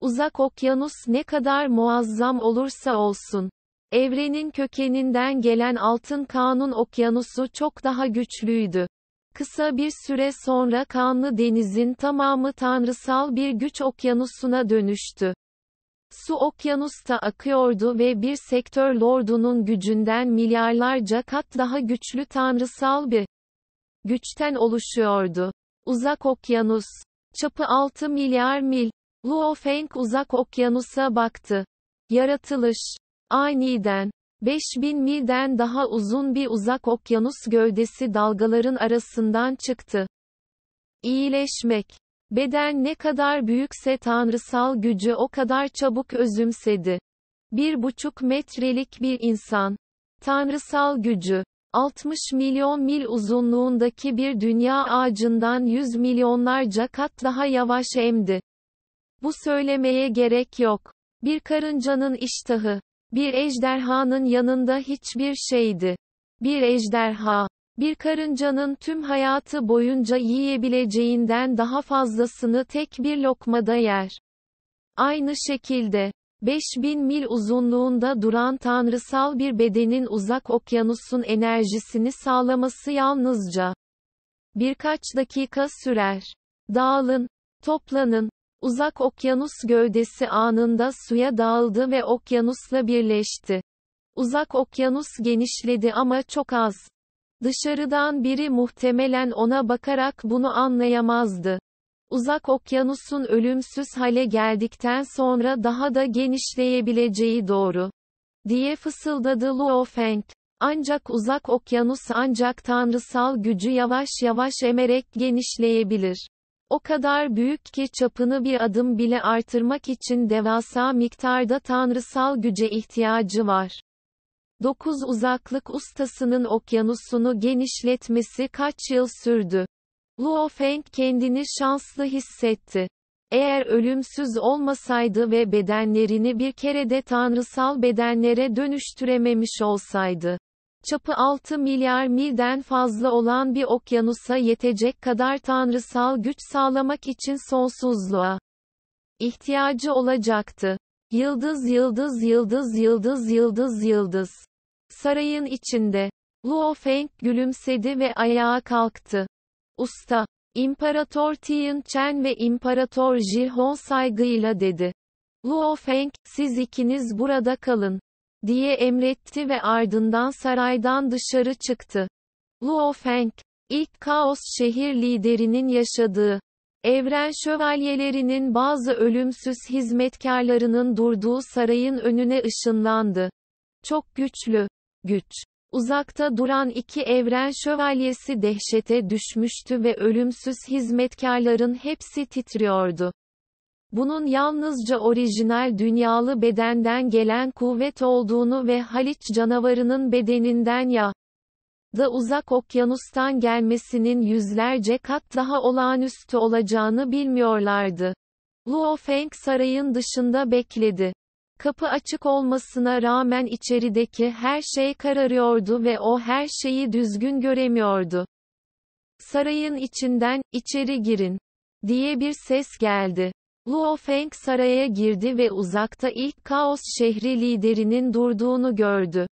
Uzak okyanus ne kadar muazzam olursa olsun. Evrenin kökeninden gelen altın kanun okyanusu çok daha güçlüydü. Kısa bir süre sonra kanlı denizin tamamı tanrısal bir güç okyanusuna dönüştü. Su okyanusta akıyordu ve bir sektör lordunun gücünden milyarlarca kat daha güçlü tanrısal bir güçten oluşuyordu. Uzak Okyanus. Çapı 6 milyar mil. Luo Feng uzak okyanusa baktı. Yaratılış. Aniden. 5000 milden daha uzun bir uzak okyanus gövdesi dalgaların arasından çıktı. İyileşmek. Beden ne kadar büyükse tanrısal gücü o kadar çabuk özümsedi. Bir buçuk metrelik bir insan. Tanrısal gücü. 60 milyon mil uzunluğundaki bir dünya ağacından 100 milyonlarca kat daha yavaş emdi. Bu söylemeye gerek yok. Bir karıncanın iştahı, bir ejderhanın yanında hiçbir şeydi. Bir ejderha, bir karıncanın tüm hayatı boyunca yiyebileceğinden daha fazlasını tek bir lokmada yer. Aynı şekilde, 5000 mil uzunluğunda duran tanrısal bir bedenin uzak okyanusun enerjisini sağlaması yalnızca birkaç dakika sürer. Dağılın, toplanın. Uzak okyanus gövdesi anında suya dağıldı ve okyanusla birleşti. Uzak okyanus genişledi ama çok az. Dışarıdan biri muhtemelen ona bakarak bunu anlayamazdı uzak okyanusun ölümsüz hale geldikten sonra daha da genişleyebileceği doğru. Diye fısıldadı Luo Feng. Ancak uzak okyanus ancak tanrısal gücü yavaş yavaş emerek genişleyebilir. O kadar büyük ki çapını bir adım bile artırmak için devasa miktarda tanrısal güce ihtiyacı var. 9 uzaklık ustasının okyanusunu genişletmesi kaç yıl sürdü? Luo Feng kendini şanslı hissetti. Eğer ölümsüz olmasaydı ve bedenlerini bir kere de tanrısal bedenlere dönüştürememiş olsaydı, çapı 6 milyar milden fazla olan bir okyanusa yetecek kadar tanrısal güç sağlamak için sonsuzluğa ihtiyacı olacaktı. Yıldız yıldız yıldız yıldız yıldız yıldız. Sarayın içinde. Luo Feng gülümsedi ve ayağa kalktı. Usta, İmparator Tian Chen ve İmparator Ji Hong saygıyla dedi. Luo Feng, siz ikiniz burada kalın, diye emretti ve ardından saraydan dışarı çıktı. Luo Feng, ilk kaos şehir liderinin yaşadığı, evren şövalyelerinin bazı ölümsüz hizmetkarlarının durduğu sarayın önüne ışınlandı. Çok güçlü, güç, Uzakta duran iki evren şövalyesi dehşete düşmüştü ve ölümsüz hizmetkarların hepsi titriyordu. Bunun yalnızca orijinal dünyalı bedenden gelen kuvvet olduğunu ve Haliç canavarının bedeninden ya da uzak okyanustan gelmesinin yüzlerce kat daha olağanüstü olacağını bilmiyorlardı. Luo Feng sarayın dışında bekledi. Kapı açık olmasına rağmen içerideki her şey kararıyordu ve o her şeyi düzgün göremiyordu. Sarayın içinden, içeri girin, diye bir ses geldi. Luo Feng saraya girdi ve uzakta ilk kaos şehri liderinin durduğunu gördü.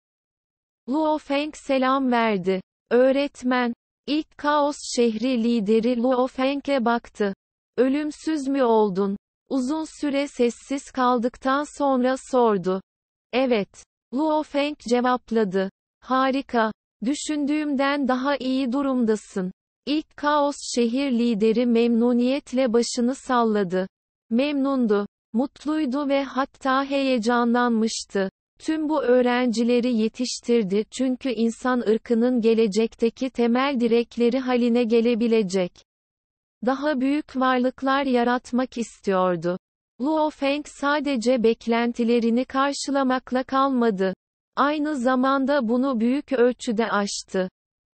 Luo Feng selam verdi. Öğretmen, İlk kaos şehri lideri Luo Feng'e baktı. Ölümsüz mü oldun? Uzun süre sessiz kaldıktan sonra sordu. Evet. Luo Feng cevapladı. Harika. Düşündüğümden daha iyi durumdasın. İlk kaos şehir lideri memnuniyetle başını salladı. Memnundu, mutluydu ve hatta heyecanlanmıştı. Tüm bu öğrencileri yetiştirdi çünkü insan ırkının gelecekteki temel direkleri haline gelebilecek daha büyük varlıklar yaratmak istiyordu. Luo Feng sadece beklentilerini karşılamakla kalmadı. Aynı zamanda bunu büyük ölçüde aştı.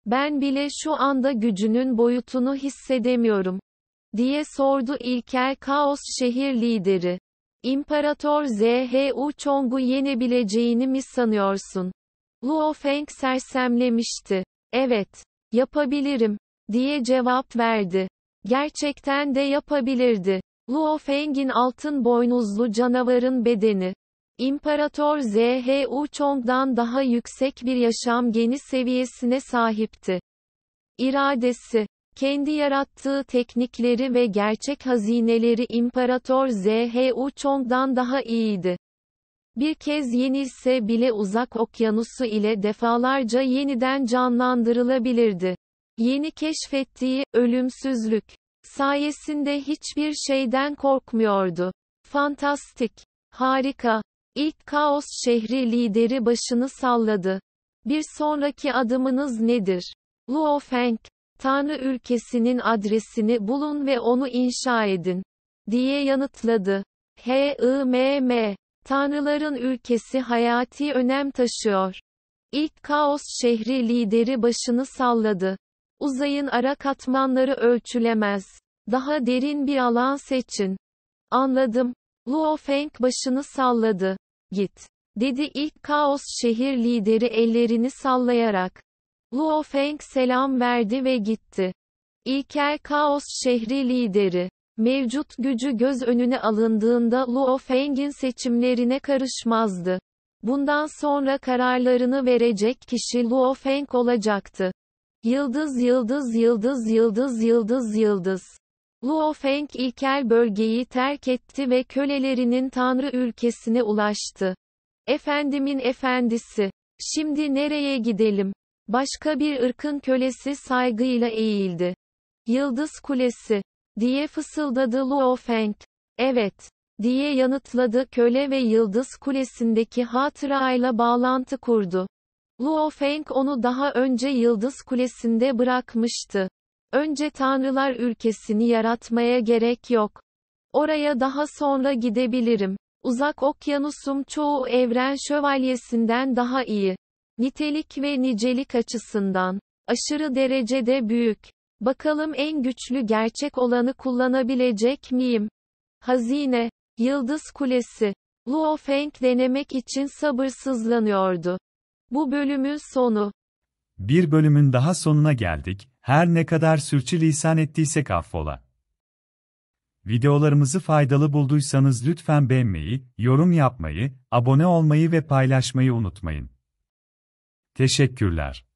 Ben bile şu anda gücünün boyutunu hissedemiyorum diye sordu ilkel kaos şehir lideri. İmparator ZHU Chong'u yenebileceğini mi sanıyorsun? Luo Feng sersemlemişti. Evet, yapabilirim, diye cevap verdi. Gerçekten de yapabilirdi. Luo Feng'in altın boynuzlu canavarın bedeni. İmparator Zhu Chong'dan daha yüksek bir yaşam geni seviyesine sahipti. İradesi, kendi yarattığı teknikleri ve gerçek hazineleri İmparator Zhu Chong'dan daha iyiydi. Bir kez yenilse bile uzak okyanusu ile defalarca yeniden canlandırılabilirdi. Yeni keşfettiği, ölümsüzlük sayesinde hiçbir şeyden korkmuyordu. Fantastik. Harika. İlk kaos şehri lideri başını salladı. Bir sonraki adımınız nedir? Luo Feng, Tanrı ülkesinin adresini bulun ve onu inşa edin. Diye yanıtladı. H.I.M.M. Tanrıların ülkesi hayati önem taşıyor. İlk kaos şehri lideri başını salladı. Uzayın ara katmanları ölçülemez. Daha derin bir alan seçin. Anladım. Luo Feng başını salladı. Git. Dedi ilk kaos şehir lideri ellerini sallayarak. Luo Feng selam verdi ve gitti. İlkel kaos şehri lideri. Mevcut gücü göz önüne alındığında Luo Feng'in seçimlerine karışmazdı. Bundan sonra kararlarını verecek kişi Luo Feng olacaktı. Yıldız yıldız yıldız yıldız yıldız yıldız. Luo Feng ilkel bölgeyi terk etti ve kölelerinin Tanrı ülkesine ulaştı. Efendimin efendisi. Şimdi nereye gidelim? Başka bir ırkın kölesi saygıyla eğildi. Yıldız Kulesi. Diye fısıldadı Luo Feng. Evet. Diye yanıtladı köle ve Yıldız Kulesi'ndeki hatırayla bağlantı kurdu. Luo Feng onu daha önce Yıldız Kulesi'nde bırakmıştı. Önce Tanrılar ülkesini yaratmaya gerek yok. Oraya daha sonra gidebilirim. Uzak okyanusum çoğu evren şövalyesinden daha iyi. Nitelik ve nicelik açısından aşırı derecede büyük. Bakalım en güçlü gerçek olanı kullanabilecek miyim? Hazine, Yıldız Kulesi. Luo Feng denemek için sabırsızlanıyordu. Bu bölümün sonu. Bir bölümün daha sonuna geldik, her ne kadar sürçülisan ettiysek affola. Videolarımızı faydalı bulduysanız lütfen beğenmeyi, yorum yapmayı, abone olmayı ve paylaşmayı unutmayın. Teşekkürler.